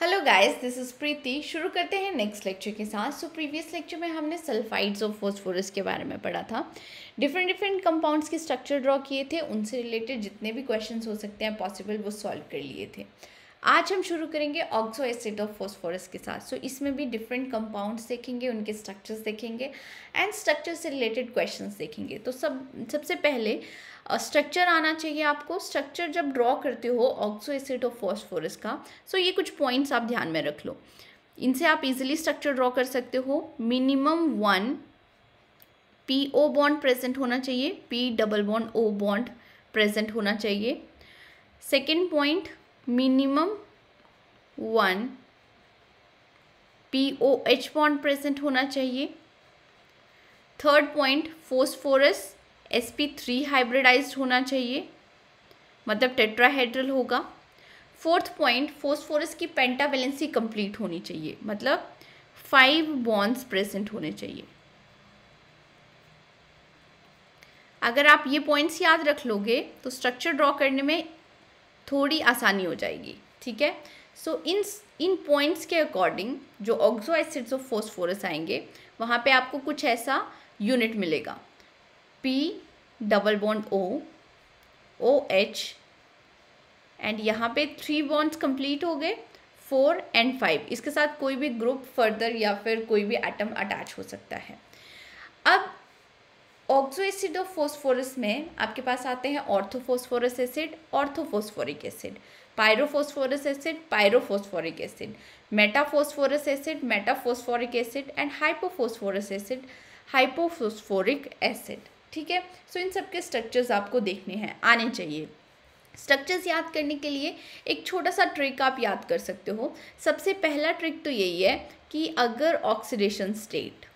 Hello guys this is Preeti शुरू करते हैं नेक्स्ट लेक्चर के साथ सो प्रीवियस लेक्चर में हमने सल्फाइड्स ऑफ फॉस्फोरस के बारे में पढ़ा था डिफरेंट डिफरेंट कंपाउंड्स के स्ट्रक्चर ड्रॉ किए थे उनसे रिलेटेड जितने भी क्वेश्चंस हो सकते हैं पॉसिबल वो सॉल्व कर लिए थे आज हम शुरू करेंगे ऑक्सो एसिड ऑफ फॉस्फोरस के साथ सो so, इसमें भी डिफरेंट कंपाउंड्स देखेंगे उनके स्ट्रक्चर्स देखेंगे एंड स्ट्रक्चर से रिलेटेड क्वेश्चन देखेंगे तो सब सबसे पहले स्ट्रक्चर आना चाहिए आपको स्ट्रक्चर जब ड्रॉ करते हो ऑक्सो एसिड ऑफ फॉस्फोरस का सो so ये कुछ पॉइंट्स आप ध्यान में रख लो इनसे आप इजिली स्ट्रक्चर ड्रॉ कर सकते हो minimum one P O bond present होना चाहिए P double bond O bond present होना चाहिए second point minimum one P O H bond present होना चाहिए third point phosphorus S P three hybridize होना चाहिए मतलब टेट्राहेड्रल होगा फोर्थ पॉइंट फोस्फोरस की पेंटावेलेंसी कंप्लीट होनी चाहिए मतलब फाइव बॉन्ड्स प्रेजेंट होने चाहिए अगर आप ये पॉइंट्स याद रख लोगे तो स्ट्रक्चर ड्रॉ करने में थोड़ी आसानी हो जाएगी ठीक है सो इन इन पॉइंट्स के अकॉर्डिंग जो ऑक्जो एसिड्स ऑफ फोस्फोरस आएंगे वहाँ पे आपको कुछ ऐसा यूनिट मिलेगा P double bond O O H and यहाँ पे थ्री बॉन्ड्स कंप्लीट हो गए फोर एंड फाइव इसके साथ कोई भी ग्रुप फर्दर या फिर कोई भी एटम अटैच हो सकता है अब ऑक्सो एसिड ऑफ फोस्फोरस में आपके पास आते हैं ऑर्थोफोस्फोरस acid orthophosphoric acid pyrophosphorus acid pyrophosphoric acid metaphosphorus acid metaphosphoric acid and hypophosphorus acid hypophosphoric acid ठीक है सो इन सब के स्ट्रक्चर्स आपको देखने हैं आने चाहिए स्ट्रक्चर्स याद करने के लिए एक छोटा सा ट्रिक आप याद कर सकते हो सबसे पहला ट्रिक तो यही है कि अगर ऑक्सीडेशन स्टेट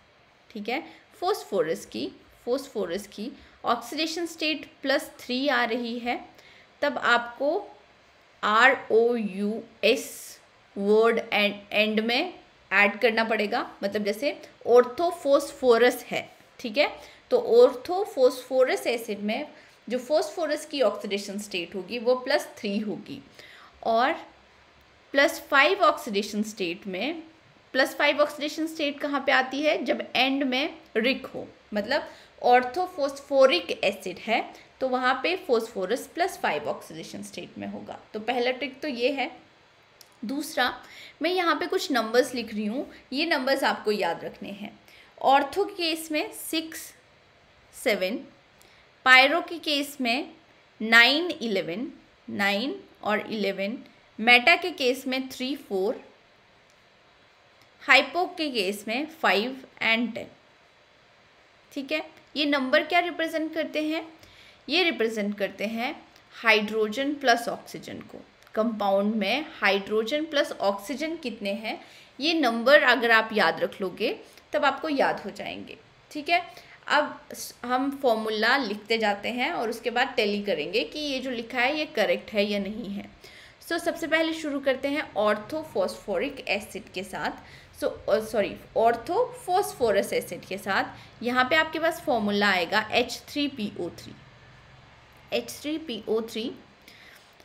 ठीक है फोस्फोरस की फोस्फोरस की ऑक्सीडेशन स्टेट प्लस थ्री आ रही है तब आपको R O U S word and end में ऐड करना पड़ेगा मतलब जैसे ऑर्थोफोस्फोरस है ठीक है तो ऑर्थोफोस्फोरस एसिड में जो फोस्फोरस की ऑक्सीडेशन स्टेट होगी वो प्लस थ्री होगी और प्लस फाइव ऑक्सीडेशन स्टेट में प्लस फाइव ऑक्सीडेशन स्टेट कहाँ पे आती है जब एंड में रिक हो मतलब ऑर्थोफोस्फोरिक एसिड है तो वहाँ पे phosphorus plus five oxidation state में होगा तो पहला ट्रिक तो ये है दूसरा मैं यहाँ पे कुछ नंबर्स लिख रही हूँ ये नंबर्स आपको याद रखने हैं ऑर्थो के केस में सिक्स सेवन पायरो के केस में नाइन इलेवन नाइन और इलेवन मेटा के केस में थ्री फोर हाइपो के केस में फाइव एंड टेन ठीक है ये नंबर क्या रिप्रेजेंट करते हैं ये रिप्रेजेंट करते हैं हाइड्रोजन प्लस ऑक्सीजन को कंपाउंड में हाइड्रोजन प्लस ऑक्सीजन कितने हैं ये नंबर अगर आप याद रख लोगे तब आपको याद हो जाएंगे ठीक है अब हम फॉर्मूला लिखते जाते हैं और उसके बाद टेली करेंगे कि ये जो लिखा है ये करेक्ट है या नहीं है सो so, सबसे पहले शुरू करते हैं ऑर्थोफॉस्फोरिक एसिड के साथ सो सॉरी ऑर्थोफोस्फोरस एसिड के साथ यहाँ पे आपके पास फॉर्मूला आएगा H three P O three H three P O three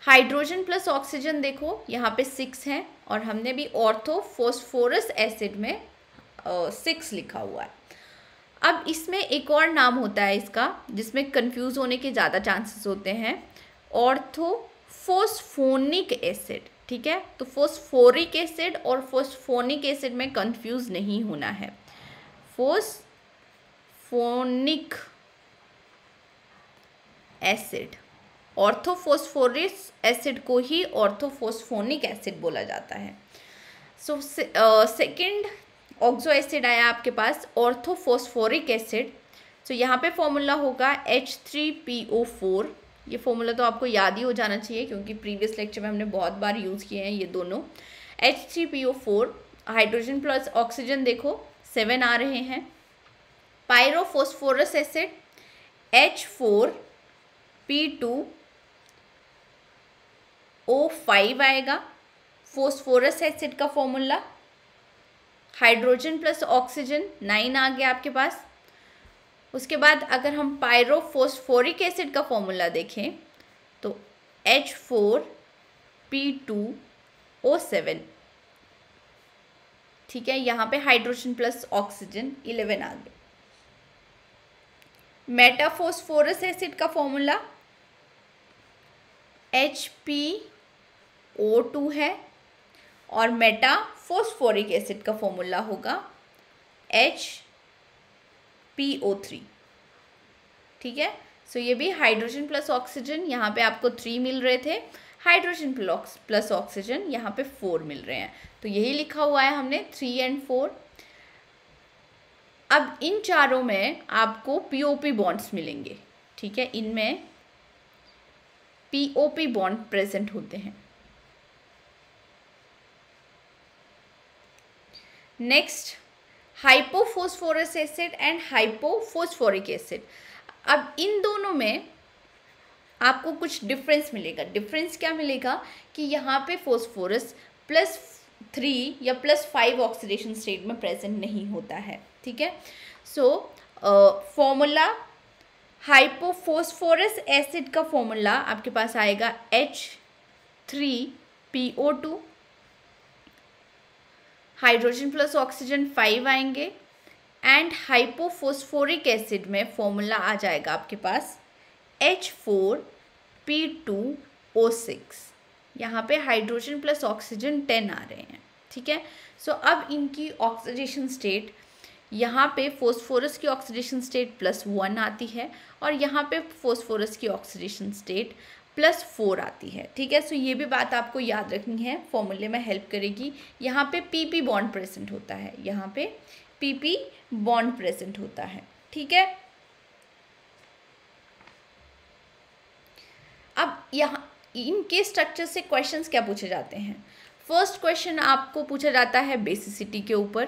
hydrogen plus oxygen देखो यहाँ पे सिक्स है और हमने भी ऑर्थो फोस्फोरस एसिड में सिक्स uh, लिखा हुआ है अब इसमें एक और नाम होता है इसका जिसमें कंफ्यूज होने के ज़्यादा चांसेस होते हैं ऑर्थोफोस्फोनिक एसिड ठीक है तो फोस्फोरिक एसिड और फोस्फोनिक एसिड में कंफ्यूज नहीं होना है फोस्फोनिक एसिड ऑर्थोफोस्फोरिस एसिड को ही ऑर्थोफोस्फोनिक एसिड बोला जाता है सो सेकंड ऑक्सो एसिड आया आपके पास ऑर्थोफोस्फोरिक एसिड सो यहाँ पे फॉर्मूला होगा H three P O four ये फॉर्मूला तो आपको याद ही हो जाना चाहिए क्योंकि प्रीवियस लेक्चर में हमने बहुत बार यूज़ किए हैं ये दोनों H three P O four hydrogen plus oxygen देखो सेवन आ रहे हैं pyrophosphorus acid H four P two O five आएगा फोस्फोरस एसिड का formula hydrogen plus oxygen nine आ गया आपके पास उसके बाद अगर हम पायरोफोस्फोरिक एसिड का फॉर्मूला देखें तो H four P two O seven ठीक है यहाँ पे हाइड्रोजन प्लस ऑक्सीजन इलेवन आ गया मेटाफोस्फोरस एसिड का formula H P O two है और मेटा फोस्फोरिक एसिड का फॉर्मूला होगा एच पी ओ थ्री ठीक है सो so ये भी हाइड्रोजन प्लस ऑक्सीजन यहाँ पे आपको थ्री मिल रहे थे हाइड्रोजन प्लस ऑक्सीजन यहाँ पे फोर मिल रहे हैं तो यही लिखा हुआ है हमने थ्री एंड फोर अब इन चारों में आपको पी ओ पी बॉन्ड्स मिलेंगे ठीक है इनमें पीओपी बॉन्ड प्रेजेंट होते हैं next hypophosphorus acid and hypophosphoric acid अब इन दोनों में आपको कुछ डिफरेंस मिलेगा डिफरेंस क्या मिलेगा कि यहाँ पे फोस्फोरस प्लस थ्री या प्लस फाइव ऑक्सीडेशन स्टेट में प्रेजेंट नहीं होता है ठीक है सो फॉर्मूला हाइपोफोस्फोरस एसिड का फॉर्मूला आपके पास आएगा H three P O two hydrogen plus oxygen five आएंगे एंड हाइपोफोस्फोरिक एसिड में फॉर्मूला आ जाएगा आपके पास H four P two O six यहाँ पर हाइड्रोजन प्लस ऑक्सीजन टेन आ रहे हैं ठीक है सो so, अब इनकी ऑक्सीजेशन स्टेट यहाँ पे फोस्फोरस की ऑक्सीडेशन स्टेट प्लस वन आती है और यहाँ पे फोस्फोरस की ऑक्सीडेशन स्टेट प्लस फोर आती है ठीक है सो ये भी बात आपको याद रखनी है फॉर्मूले में हेल्प करेगी यहाँ पे पीपी बॉन्ड प्रेजेंट होता है यहाँ पे पीपी बॉन्ड प्रेजेंट होता है ठीक है अब यहाँ इनके स्ट्रक्चर से क्वेश्चंस क्या पूछे जाते हैं फर्स्ट क्वेश्चन आपको पूछा जाता है बेसिसिटी के ऊपर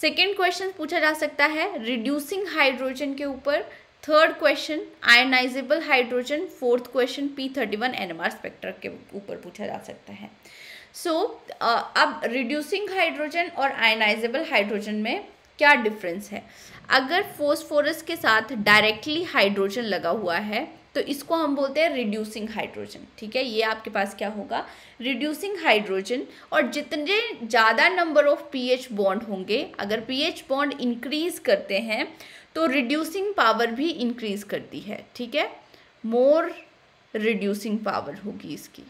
सेकेंड क्वेश्चन पूछा जा सकता है रिड्यूसिंग हाइड्रोजन के ऊपर third question ionizable hydrogen fourth question P thirty one N spectra spectre के ऊपर पूछा जा सकता है सो so, अब रिड्यूसिंग हाइड्रोजन और आयनाइजेबल हाइड्रोजन में क्या डिफरेंस है अगर फोस्फोरस के साथ डायरेक्टली हाइड्रोजन लगा हुआ है तो इसको हम बोलते हैं रिड्यूसिंग हाइड्रोजन ठीक है ये आपके पास क्या होगा रिड्यूसिंग हाइड्रोजन और जितने ज़्यादा नंबर ऑफ पीएच बॉन्ड होंगे अगर पीएच बॉन्ड इंक्रीज करते हैं तो रिड्यूसिंग पावर भी इंक्रीज करती है ठीक है मोर रिड्यूसिंग पावर होगी इसकी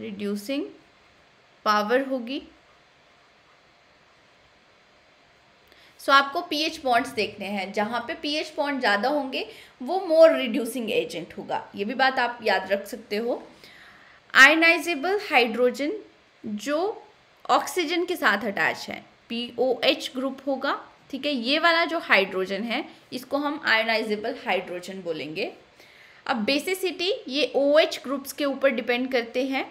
रिड्यूसिंग पावर होगी सो आपको पीएच पॉइंट्स देखने हैं जहाँ पे पीएच पॉइंट ज़्यादा होंगे वो मोर रिड्यूसिंग एजेंट होगा ये भी बात आप याद रख सकते हो आयनाइजेबल हाइड्रोजन जो ऑक्सीजन के साथ अटैच है पी ओ एच ग्रुप होगा ठीक है ये वाला जो हाइड्रोजन है इसको हम आयनाइजेबल हाइड्रोजन बोलेंगे अब बेसिसिटी ये ओ एच ग्रुप्स के ऊपर डिपेंड करते हैं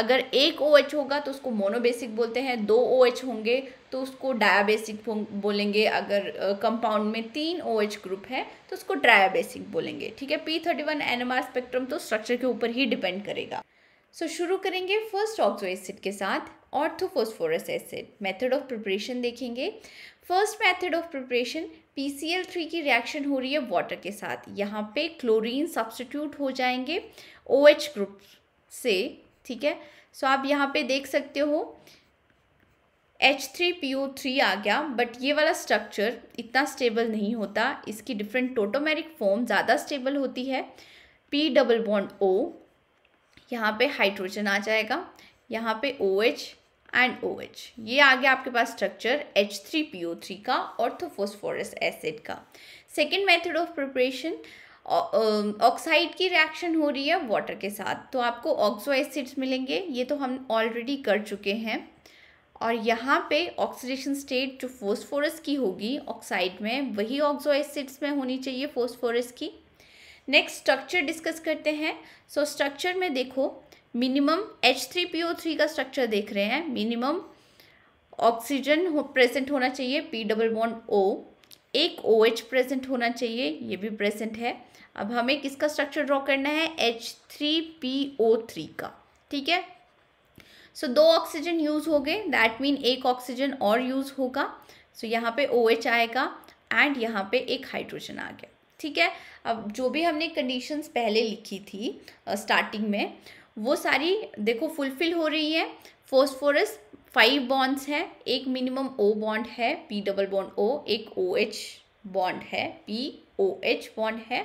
अगर एक ओ OH होगा तो उसको मोनोबेसिक बोलते हैं दो ओ OH होंगे तो उसको डायाबेसिक बोलेंगे अगर कंपाउंड में तीन ओ OH ग्रुप है तो उसको ड्रायाबेसिक बोलेंगे ठीक है P thirty one NMR spectrum तो स्ट्रक्चर के ऊपर ही डिपेंड करेगा सो so, शुरू करेंगे फर्स्ट ऑक्सो एसिड के साथ orthophosphorus acid method of preparation देखेंगे first method of preparation PCl3 की रिएक्शन हो रही है वाटर के साथ यहाँ पे क्लोरीन सब्सटीट्यूट हो जाएंगे OH ग्रुप से ठीक है सो so, आप यहाँ पे देख सकते हो H three P O three आ गया बट ये वाला स्ट्रक्चर इतना स्टेबल नहीं होता इसकी डिफरेंट टोटोमेरिक फॉर्म ज़्यादा स्टेबल होती है पी डबल बॉन्ड ओ यहाँ पे हाइड्रोजन आ जाएगा यहाँ पे O H and O H ये आ गया आपके पास structure H three P O three का ऑर्थोफोस्फोरस तो एसिड का second method of preparation oxide की रिएक्शन हो रही है वाटर के साथ तो आपको ऑक्सो एसिड्स मिलेंगे ये तो हम ऑलरेडी कर चुके हैं और यहाँ पे ऑक्सीडेशन स्टेट जो फोस्फोरस की होगी ऑक्साइड में वही ऑक्सो एसिड्स में होनी चाहिए फोस्फोरस की नेक्स्ट स्ट्रक्चर डिस्कस करते हैं सो so, स्ट्रक्चर में देखो minimum H three P O three का स्ट्रक्चर देख रहे हैं मिनिमम ऑक्सीजन हो, प्रेजेंट होना चाहिए पी डबल बॉन्ड ओ एक ओ OH एच प्रेजेंट होना चाहिए ये भी प्रेजेंट है अब हमें किसका स्ट्रक्चर ड्रॉ करना है H three P O three का ठीक है सो so, दो ऑक्सीजन यूज़ हो गए दैट मीन एक ऑक्सीजन और यूज़ होगा सो so, यहाँ पे ओ OH आएगा एंड यहाँ पे एक हाइड्रोजन आ गया ठीक है अब जो भी हमने कंडीशंस पहले लिखी थी स्टार्टिंग uh, में वो सारी देखो फुलफिल हो रही है फोस्फोरस फाइव बॉन्ड्स हैं एक मिनिमम ओ बॉन्ड है पी डबल बॉन्ड ओ एक ओ एच बॉन्ड है पी ओ एच बॉन्ड है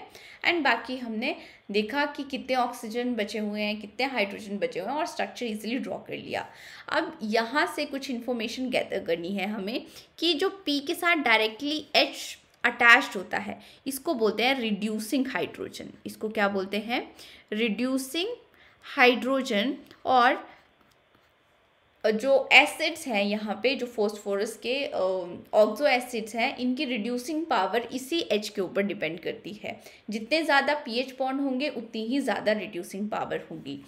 एंड बाकी हमने देखा कि कितने ऑक्सीजन बचे हुए हैं कितने हाइड्रोजन बचे हुए हैं और स्ट्रक्चर इजीली ड्रॉ कर लिया अब यहाँ से कुछ इन्फॉर्मेशन गैदर करनी है हमें कि जो पी के साथ डायरेक्टली एच अटैच्ड होता है इसको बोलते हैं रिड्यूसिंग हाइड्रोजन इसको क्या बोलते हैं रिड्यूसिंग हाइड्रोजन और जो एसिड्स हैं यहाँ पे जो फोस्फोरस के ऑक्जो एसिड्स हैं इनकी रिड्यूसिंग पावर इसी एच के ऊपर डिपेंड करती है जितने ज़्यादा पीएच पॉन्ड होंगे उतनी ही ज़्यादा रिड्यूसिंग पावर होगी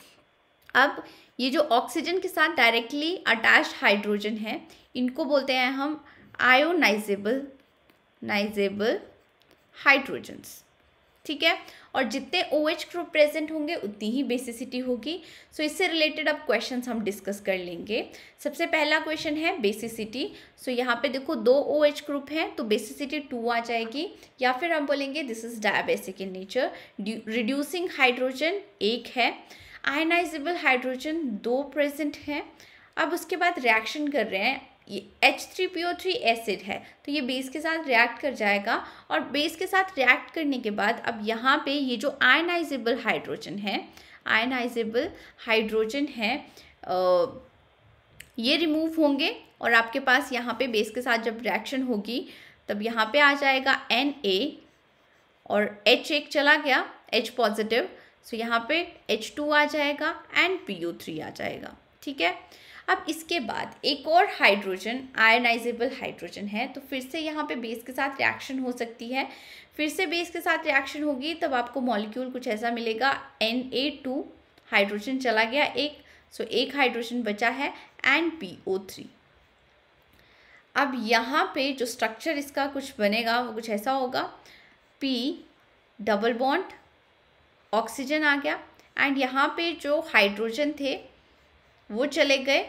अब ये जो ऑक्सीजन के साथ डायरेक्टली अटैच हाइड्रोजन है इनको बोलते हैं हम आयोनाइजेबल नाइजेबल हाइड्रोजन्स ठीक है और जितने ओ एच ग्रुप प्रेजेंट होंगे उतनी ही बेसिसिटी होगी सो so, इससे रिलेटेड अब क्वेश्चन हम डिस्कस कर लेंगे सबसे पहला क्वेश्चन है बेसिसिटी सो so, यहाँ पे देखो दो ओ एच ग्रुप हैं तो बेसिसिटी टू आ जाएगी या फिर हम बोलेंगे this is dibasic in nature reducing hydrogen एक है आयनाइजेबल हाइड्रोजन दो प्रेजेंट हैं अब उसके बाद रिएक्शन कर रहे हैं ये H three P O three acid है तो ये बेस के साथ रिएक्ट कर जाएगा और बेस के साथ रिएक्ट करने के बाद अब यहाँ पे ये जो आयनाइजेबल हाइड्रोजन है आयनाइजेबल हाइड्रोजन है ये रिमूव होंगे और आपके पास यहाँ पे बेस के साथ जब रिएक्शन होगी तब यहाँ पे आ जाएगा एन ए और एच एक चला गया एच पॉजिटिव सो यहाँ पे एच टू आ जाएगा एंड पी ओ थ्री आ जाएगा ठीक है अब इसके बाद एक और हाइड्रोजन आयनाइजेबल हाइड्रोजन है तो फिर से यहाँ पे बेस के साथ रिएक्शन हो सकती है फिर से बेस के साथ रिएक्शन होगी तब आपको मॉलिक्यूल कुछ ऐसा मिलेगा एन ए टू हाइड्रोजन चला गया एक सो एक हाइड्रोजन बचा है एंड पी ओ थ्री अब यहाँ पे जो स्ट्रक्चर इसका कुछ बनेगा वो कुछ ऐसा होगा पी डबल बॉन्ड ऑक्सीजन आ गया एंड यहाँ पे जो हाइड्रोजन थे वो चले गए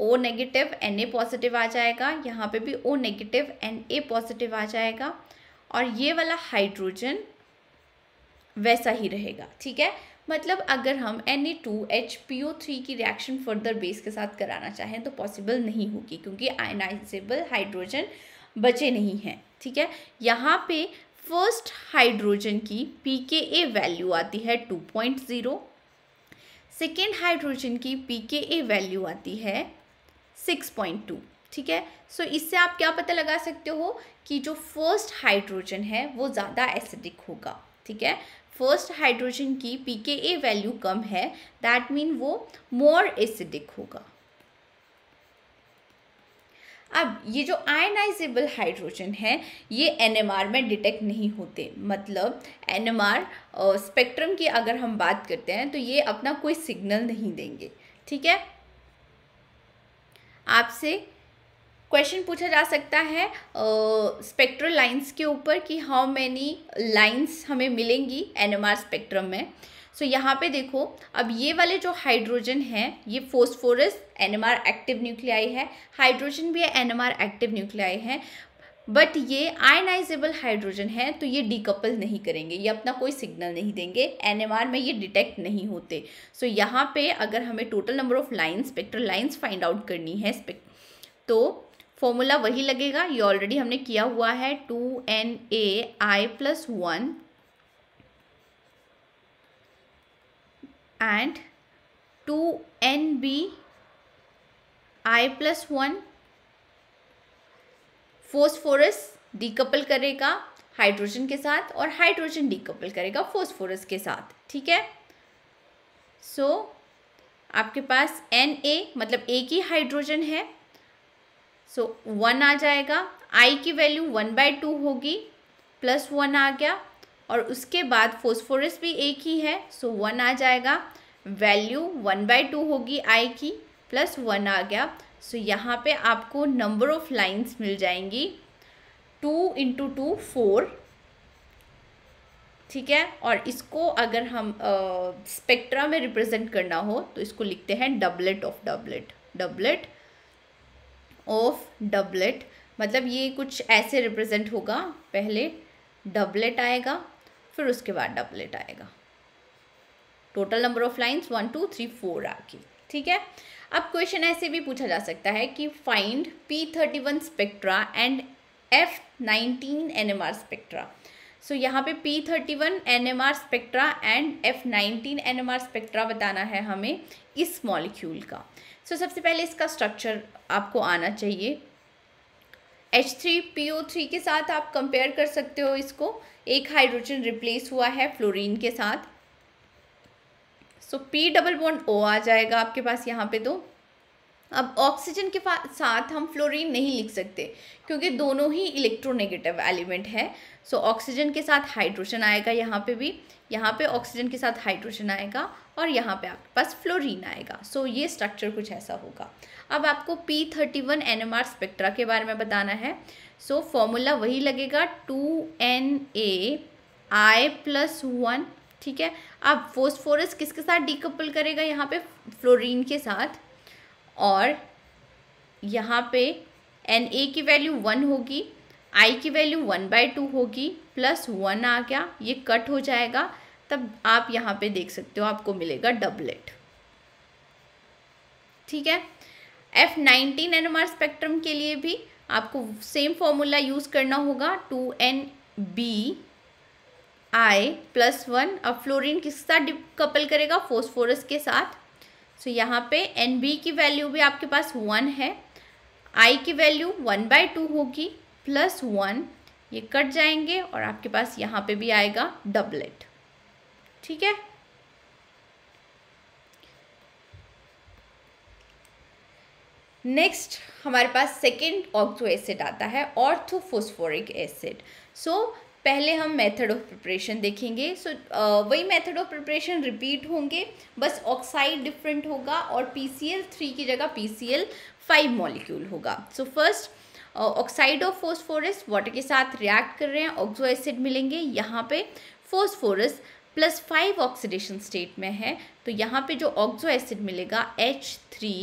O negative N A positive आ जाएगा यहाँ पे भी O negative N A positive आ जाएगा और ये वाला हाइड्रोजन वैसा ही रहेगा ठीक है मतलब अगर हम N A two H P O three की रिएक्शन फर्दर बेस के साथ कराना चाहें तो पॉसिबल नहीं होगी क्योंकि आयनाइजेबल हाइड्रोजन बचे नहीं हैं ठीक है यहाँ पे फर्स्ट हाइड्रोजन की पी के ए वैल्यू आती है two point zero second hydrogen की पी के ए वैल्यू आती है सिक्स पॉइंट टू ठीक है सो इससे आप क्या पता लगा सकते हो कि जो फर्स्ट हाइड्रोजन है वो ज़्यादा एसिडिक होगा ठीक है फर्स्ट हाइड्रोजन की पी के ए वैल्यू कम है दैट मीन वो मोर एसिडिक होगा अब ये जो आयनाइजेबल हाइड्रोजन है ये एनएमआर में डिटेक्ट नहीं होते मतलब एनएमआर स्पेक्ट्रम की अगर हम बात करते हैं तो ये अपना कोई सिग्नल नहीं देंगे ठीक है आपसे क्वेश्चन पूछा जा सकता है स्पेक्ट्रल लाइंस के ऊपर कि हाउ मैनी लाइंस हमें मिलेंगी एनएमआर स्पेक्ट्रम में सो so, यहाँ पे देखो अब ये वाले जो हाइड्रोजन है ये फोस्फोरस एनएमआर एक्टिव न्यूक्लियाई है हाइड्रोजन भी एनएमआर एक्टिव न्यूक्लियाई है बट ये आयनाइजेबल हाइड्रोजन है तो ये डिकपल नहीं करेंगे ये अपना कोई सिग्नल नहीं देंगे एनएमआर में ये डिटेक्ट नहीं होते सो so, यहाँ पे अगर हमें total number of lines spectral lines find out करनी है तो फॉर्मूला वही लगेगा ये ऑलरेडी हमने किया हुआ है two N A I plus one and two N B I plus one phosphorus decouple करेगा हाइड्रोजन के साथ और हाइड्रोजन डीकपल करेगा फोस्फोरस के साथ ठीक है सो so, आपके पास एन ए मतलब एक ही हाइड्रोजन है सो so, वन आ जाएगा आई की वैल्यू वन बाय टू होगी प्लस वन आ गया और उसके बाद फोस्फोरस भी एक ही है सो so वन आ जाएगा वैल्यू वन बाय टू होगी आई की प्लस वन आ गया सो so, यहाँ पे आपको नंबर ऑफ लाइंस मिल जाएंगी टू इंटू टू फोर ठीक है और इसको अगर हम स्पेक्ट्रा में रिप्रेजेंट करना हो तो इसको लिखते हैं doublet of doublet doublet of doublet मतलब ये कुछ ऐसे रिप्रेजेंट होगा पहले डबलेट आएगा फिर उसके बाद डबलेट आएगा total number of lines one two three four आके ठीक है अब क्वेश्चन ऐसे भी पूछा जा सकता है कि find P thirty one spectra and F nineteen N M R spectra so यहाँ पे P thirty one N M R spectra and F nineteen N M R spectra बताना है हमें इस मॉलिक्यूल का सो so, सबसे पहले इसका स्ट्रक्चर आपको आना चाहिए H three P O three के साथ आप कंपेयर कर सकते हो इसको एक हाइड्रोजन रिप्लेस हुआ है फ्लोरीन के साथ so P double bond O आ जाएगा आपके पास यहाँ पे तो अब ऑक्सीजन के साथ हम फ्लोरीन नहीं लिख सकते क्योंकि दोनों ही इलेक्ट्रोनेगेटिव एलिमेंट है सो so, ऑक्सीजन के साथ हाइड्रोजन आएगा यहाँ पे भी यहाँ पे ऑक्सीजन के साथ हाइड्रोजन आएगा और यहाँ पे आपके पास फ्लोरीन आएगा सो so, ये स्ट्रक्चर कुछ ऐसा होगा अब आपको P thirty one N M R spectra के बारे में बताना है सो so, फॉर्मूला वही लगेगा two N A I plus one ठीक है अब फोस्फोरस किसके साथ डिकपल करेगा यहाँ पे फ्लोरीन के साथ और यहाँ पे एन ए की वैल्यू वन होगी आई की वैल्यू वन बाई टू होगी प्लस वन आ गया ये कट हो जाएगा तब आप यहाँ पे देख सकते हो आपको मिलेगा डबलेट ठीक है F nineteen N M R spectrum के लिए भी आपको सेम फॉर्मूला यूज़ करना होगा two N B I plus one अब फ्लोरीन किस साथ कपल करेगा फोस्फोरस के साथ सो so, यहाँ पे एन बी की वैल्यू भी आपके पास वन है आई की वैल्यू वन बाई टू होगी प्लस वन ये कट जाएंगे और आपके पास यहाँ पे भी आएगा डबलेट ठीक है नेक्स्ट हमारे पास सेकेंड ऑक्सो एसिड आता है ऑर्थोफोस्फोरिक एसिड सो पहले हम मेथड ऑफ प्रिपरेशन देखेंगे सो so, वही मेथड ऑफ प्रिपरेशन रिपीट होंगे बस ऑक्साइड डिफरेंट होगा और पी थ्री की जगह पी फाइव मॉलिक्यूल होगा so first oxide of phosphorus water के साथ रिएक्ट कर रहे हैं ऑक्सो एसिड मिलेंगे यहाँ पे phosphorus plus five oxidation state में है तो यहाँ पे जो ऑक्सो एसिड मिलेगा H three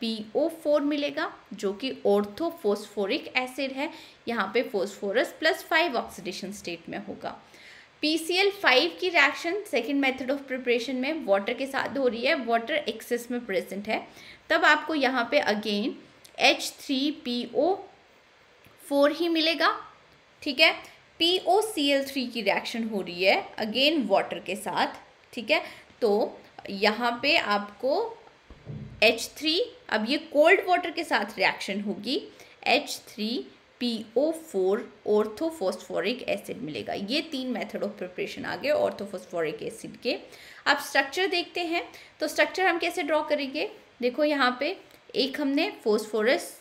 P O four मिलेगा जो कि ऑर्थोफोस्फोरिक एसिड है यहाँ पे phosphorus plus five oxidation state में होगा पी सी एल फाइव की reaction second method of preparation में वाटर के साथ हो रही है वाटर एक्सेस में प्रेजेंट है तब आपको यहाँ पे again H three P O four ही मिलेगा ठीक है P O C L three की रिएक्शन हो रही है अगेन वाटर के साथ ठीक है तो यहाँ पे आपको एच थ्री अब ये कोल्ड वाटर के साथ रिएक्शन होगी H three P O four orthophosphoric acid मिलेगा ये तीन मेथड ऑफ प्रिपरेशन आ गए ऑर्थोफोस्फोरिक एसिड के अब स्ट्रक्चर देखते हैं तो स्ट्रक्चर हम कैसे ड्रॉ करेंगे देखो यहाँ पे एक हमने phosphorus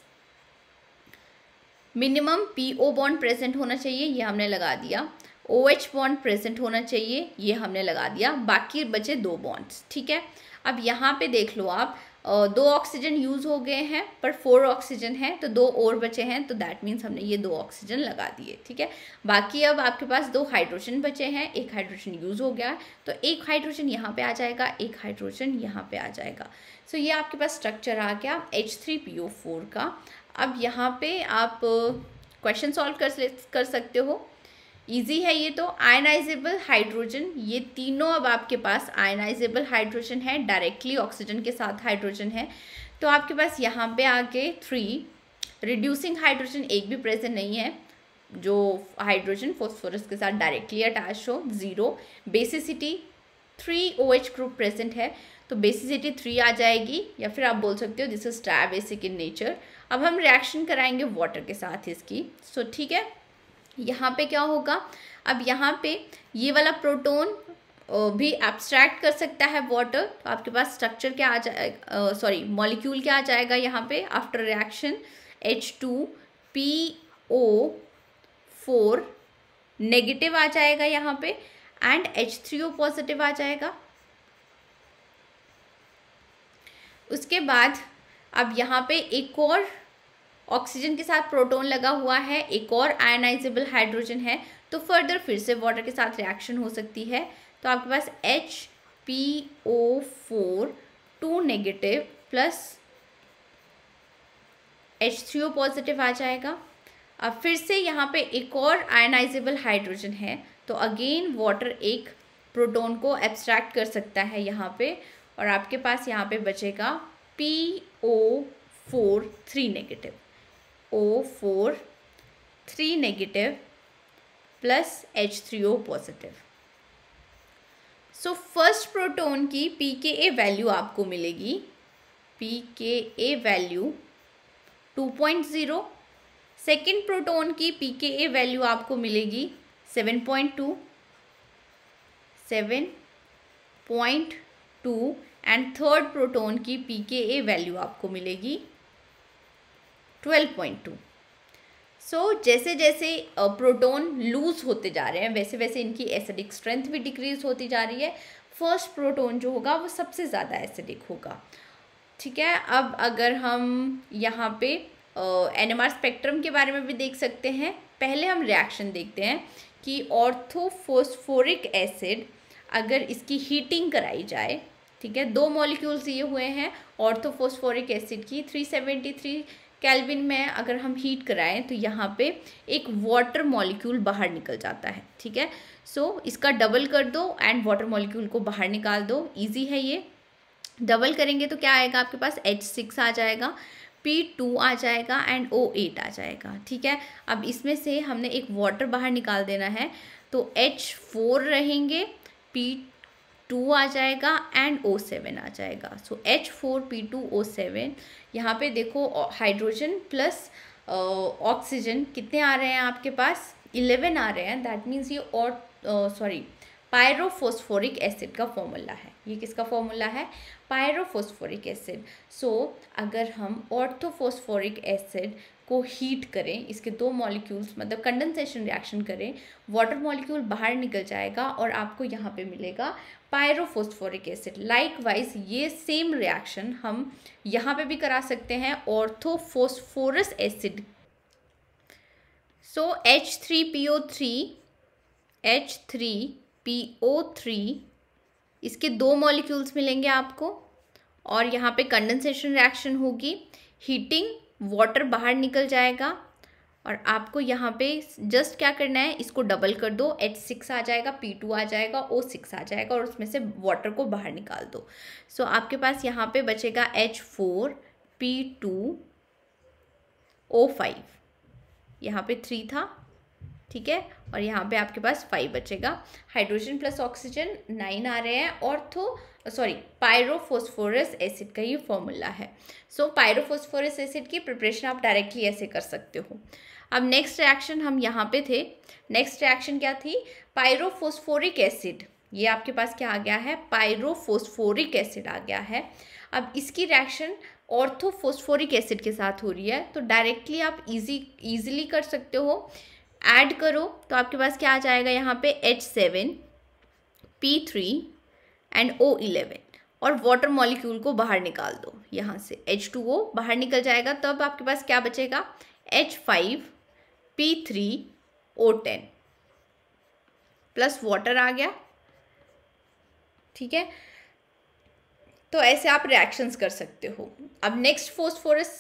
minimum P O bond present होना चाहिए ये हमने लगा दिया ओ एच बॉन्ड प्रेजेंट होना चाहिए ये हमने लगा दिया बाकी बचे दो बॉन्ड्स ठीक है अब यहाँ पे देख लो आप दो ऑक्सीजन यूज हो गए हैं पर फोर ऑक्सीजन है तो दो और बचे हैं तो दैट मीन्स हमने ये दो ऑक्सीजन लगा दिए ठीक है बाकी अब आपके पास दो हाइड्रोजन बचे हैं एक हाइड्रोजन यूज हो गया है तो एक हाइड्रोजन यहाँ पे आ जाएगा एक हाइड्रोजन यहाँ पे आ जाएगा सो so, ये आपके पास स्ट्रक्चर आ गया H three P O four का अब यहाँ पे आप क्वेश्चन सॉल्व कर कर सकते हो इजी है ये तो आयनाइजेबल हाइड्रोजन ये तीनों अब आपके पास आयनाइजेबल हाइड्रोजन है डायरेक्टली ऑक्सीजन के साथ हाइड्रोजन है तो आपके पास यहाँ पे आके थ्री रिड्यूसिंग हाइड्रोजन एक भी प्रेजेंट नहीं है जो हाइड्रोजन फोस्फोरस के साथ डायरेक्टली अटैच हो zero basicity three O H group present है तो बेसिसिटी थ्री आ जाएगी या फिर आप बोल सकते हो this is tribasic in nature अब हम रिएक्शन कराएंगे वाटर के साथ इसकी सो so, ठीक है यहाँ पे क्या होगा अब यहाँ पे ये वाला प्रोटोन भी एब्स्ट्रैक्ट कर सकता है वाटर तो आपके पास स्ट्रक्चर क्या आ जाएगा सॉरी मॉलिक्यूल क्या आ जाएगा यहाँ पे after reaction H two P O four negative आ जाएगा यहाँ पे and H three O positive आ जाएगा उसके बाद अब यहाँ पे एक और ऑक्सीजन के साथ प्रोटोन लगा हुआ है एक और आयनाइजेबल हाइड्रोजन है तो फर्दर फिर से वाटर के साथ रिएक्शन हो सकती है तो आपके पास H P O four two negative plus H three O positive आ जाएगा अब फिर से यहाँ पे एक और आयनाइजेबल हाइड्रोजन है तो अगेन वाटर एक प्रोटोन को एब्स्ट्रैक्ट कर सकता है यहाँ पे और आपके पास यहाँ पे बचेगा P O four three negative O four three negative plus H three O positive so first proton की पी के ए वैल्यू आपको मिलेगी p K a value two point zero second proton की पी के ए वैल्यू आपको मिलेगी seven point two seven point two and third proton की p K a value आपको मिलेगी 12.2 सो so, जैसे जैसे प्रोटोन लूज होते जा रहे हैं वैसे वैसे इनकी एसिडिक स्ट्रेंथ भी डिक्रीज होती जा रही है फर्स्ट प्रोटोन जो होगा वो सबसे ज़्यादा एसिडिक होगा ठीक है अब अगर हम यहाँ पे एन uh, स्पेक्ट्रम के बारे में भी देख सकते हैं पहले हम रिएक्शन देखते हैं कि ऑर्थोफोस्फोरिक एसिड अगर इसकी हीटिंग कराई जाए ठीक है दो मॉलिक्यूल्स ये हुए हैं ऑर्थोफोस्फोरिक एसिड की 373 कैलविन में अगर हम हीट कराएं तो यहाँ पे एक वाटर मॉलिक्यूल बाहर निकल जाता है ठीक है सो so, इसका डबल कर दो एंड वाटर मॉलिक्यूल को बाहर निकाल दो ईजी है ये डबल करेंगे तो क्या आएगा आपके पास एच सिक्स आ जाएगा पी टू आ जाएगा एंड ओ एट आ जाएगा ठीक है अब इसमें से हमने एक वाटर बाहर निकाल देना है तो एच फोर रहेंगे पी टू आ जाएगा एंड ओ सेवन आ जाएगा so H four P two O seven यहाँ पे देखो हाइड्रोजन प्लस ऑक्सीजन कितने आ रहे हैं आपके पास इलेवन आ रहे हैं दैट मीन्स ये और सॉरी पायरोफोस्फोरिक एसिड का फॉर्मूला है ये किसका फॉर्मूला है पायरोफोस्फोरिक एसिड सो अगर हम ऑर्थोफोस्फोरिक एसिड को हीट करें इसके दो मॉलिक्यूल्स मतलब कंडेंसेशन रिएक्शन करें वाटर मॉलिक्यूल बाहर निकल जाएगा और आपको यहाँ पे मिलेगा पायरोफोस्फोरिक एसिड लाइकवाइज ये सेम रिएक्शन हम यहाँ पे भी करा सकते हैं ऑर्थोफोस्फोरस acid so H three P O three H three P O three इसके दो मॉलिक्यूल्स मिलेंगे आपको और यहाँ पे कंडेंसेशन रिएक्शन होगी हीटिंग वाटर बाहर निकल जाएगा और आपको यहाँ पे जस्ट क्या करना है इसको डबल कर दो एच सिक्स आ जाएगा पी टू आ जाएगा ओ सिक्स आ जाएगा और उसमें से वाटर को बाहर निकाल दो सो so, आपके पास यहाँ पे बचेगा H four P two O five यहाँ पे थ्री था ठीक है और यहाँ पे आपके पास फाइव बचेगा हाइड्रोजन प्लस ऑक्सीजन नाइन आ रहे हैं और तो सॉरी पायरोफोस्फोरस एसिड का ये फॉर्मूला है सो so, पायरोफोस्फोरस एसिड की प्रिपरेशन आप डायरेक्टली ऐसे कर सकते हो अब नेक्स्ट रिएक्शन हम यहाँ पे थे नेक्स्ट रिएक्शन क्या थी पायरोफोस्फोरिक एसिड ये आपके पास क्या आ गया है पायरोफोस्फोरिक एसिड आ गया है अब इसकी रिएक्शन ऑर्थोफोस्फोरिक एसिड के साथ हो रही है तो डायरेक्टली आप इजी इजीली कर सकते हो ऐड करो तो आपके पास क्या आ जाएगा यहाँ पे H seven P three and O eleven और वाटर मॉलिक्यूल को बाहर निकाल दो यहाँ से एच टू ओ बाहर निकल जाएगा तब आपके पास क्या बचेगा H five P three O ten plus water आ गया ठीक है तो ऐसे आप रिएक्शंस कर सकते हो अब नेक्स्ट फोस्फोरस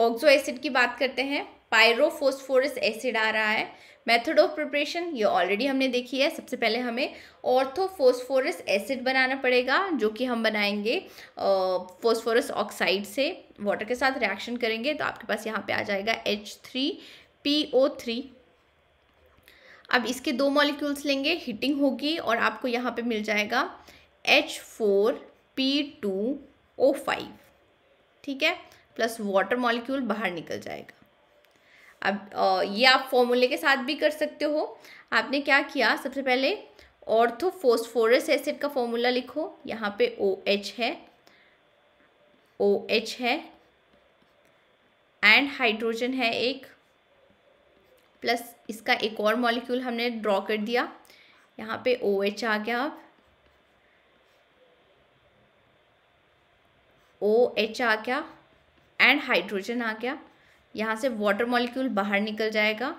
ऑक्सो एसिड की बात करते हैं पायरोफोस्फोरस एसिड आ रहा है मेथड ऑफ प्रिपरेशन ये ऑलरेडी हमने देखी है सबसे पहले हमें ऑर्थोफोस्फोरस एसिड बनाना पड़ेगा जो कि हम बनाएंगे फोस्फोरस ऑक्साइड से वाटर के साथ रिएक्शन करेंगे तो आपके पास यहाँ पे आ जाएगा H three P O three अब इसके दो मॉलिक्यूल्स लेंगे हीटिंग होगी और आपको यहाँ पे मिल जाएगा H four P two O five ठीक है प्लस वाटर मॉलिक्यूल बाहर निकल जाएगा अब ये आप फॉर्मूले के साथ भी कर सकते हो आपने क्या किया सबसे पहले ऑर्थोफोस्फोरस एसिड का फॉर्मूला लिखो यहाँ पे ओ OH है ओ OH है एंड हाइड्रोजन है एक प्लस इसका एक और मॉलिक्यूल हमने ड्रॉ कर दिया यहाँ पे ओ OH आ गया अब ओ OH आ गया एंड हाइड्रोजन आ गया यहाँ से वाटर मॉलिक्यूल बाहर निकल जाएगा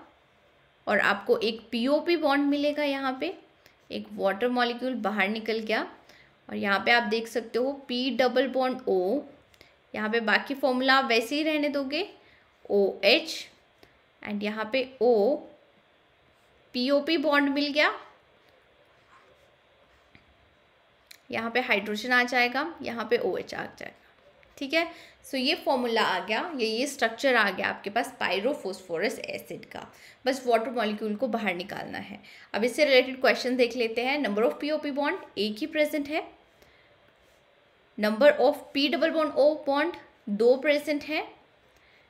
और आपको एक पीओपी बॉन्ड मिलेगा यहाँ पे एक वाटर मॉलिक्यूल बाहर निकल गया और यहाँ पे आप देख सकते हो पी डबल बॉन्ड ओ यहाँ पे बाकी फॉर्मूला आप वैसे ही रहने दोगे ओ एच एंड यहाँ पे O P O P bond मिल गया यहाँ पे हाइड्रोजन आ जाएगा यहाँ पे ओ OH एच आ जाएगा ठीक है सो ये फॉर्मूला आ गया ये ये स्ट्रक्चर आ गया आपके पास पायरोफोस्फोरस एसिड का बस वाटर मॉलिक्यूल को बाहर निकालना है अब इससे रिलेटेड क्वेश्चन देख लेते हैं number of P O P bond एक ही प्रेजेंट है number of P double bond O bond दो प्रेजेंट है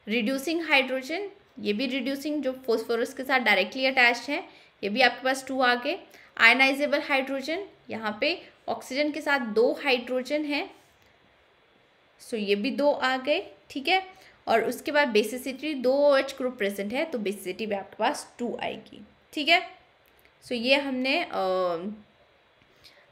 रिड्यूसिंग हाइड्रोजन ये भी रिड्यूसिंग जो फोस्फोरस के साथ डायरेक्टली अटैच है ये भी आपके पास टू आ गए आयनाइजेबल हाइड्रोजन यहाँ पे ऑक्सीजन के साथ दो हाइड्रोजन है सो ये भी दो आ गए ठीक है और उसके बाद बेसिसिटी दो एच ग्रुप प्रेजेंट है तो बेसिसिटी भी आपके पास टू आएगी ठीक है सो ये हमने आ,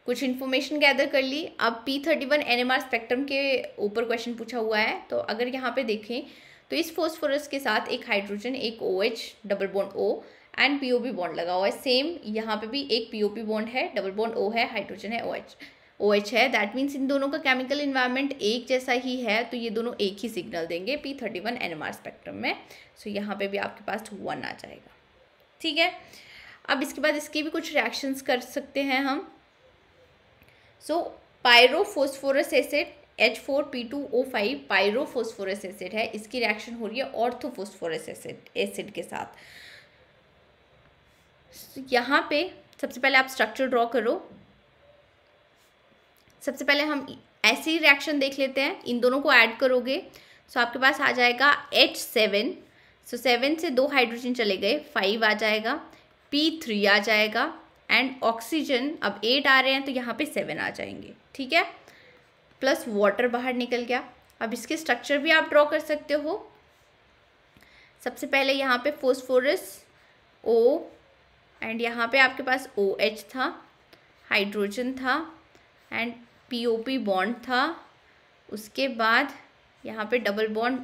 कुछ इन्फॉर्मेशन गैदर कर ली अब P thirty one N M R spectrum के ऊपर क्वेश्चन पूछा हुआ है तो अगर यहाँ पे देखें तो इस फोस्फोरस के साथ एक हाइड्रोजन एक O OH, H double bond O and P O B bond लगा हुआ है सेम यहाँ पे भी एक पी ओ पी बॉन्ड है डबल बॉन्ड ओ है हाइड्रोजन है O OH. H O OH है दैट मीन्स इन दोनों का केमिकल इन्वायरमेंट एक जैसा ही है तो ये दोनों एक ही सिग्नल देंगे P thirty one N spectrum में सो so, यहाँ पे भी आपके पास वन आ जाएगा ठीक है अब इसके बाद इसके भी कुछ रिएक्शंस कर सकते हैं हम so pyrophosphorous acid H four P two O five pyrophosphorous acid है इसकी रिएक्शन हो रही है ऑर्थोफोस्फोरस एसिड एसिड के साथ so, यहाँ पे सबसे पहले आप स्ट्रक्चर ड्रॉ करो सबसे पहले हम ऐसी रिएक्शन देख लेते हैं इन दोनों को ऐड करोगे सो so, आपके पास आ जाएगा एच सेवन सो सेवन से दो हाइड्रोजन चले गए फाइव आ जाएगा पी थ्री आ जाएगा एंड ऑक्सीजन अब एट आ रहे हैं तो यहाँ पे सेवन आ जाएंगे ठीक है प्लस वाटर बाहर निकल गया अब इसके स्ट्रक्चर भी आप ड्रॉ कर सकते हो सबसे पहले यहाँ पे फोस्फोरस ओ एंड यहाँ पे आपके पास ओ OH एच था हाइड्रोजन था एंड पीओपी बॉन्ड था उसके बाद यहाँ पे डबल बॉन्ड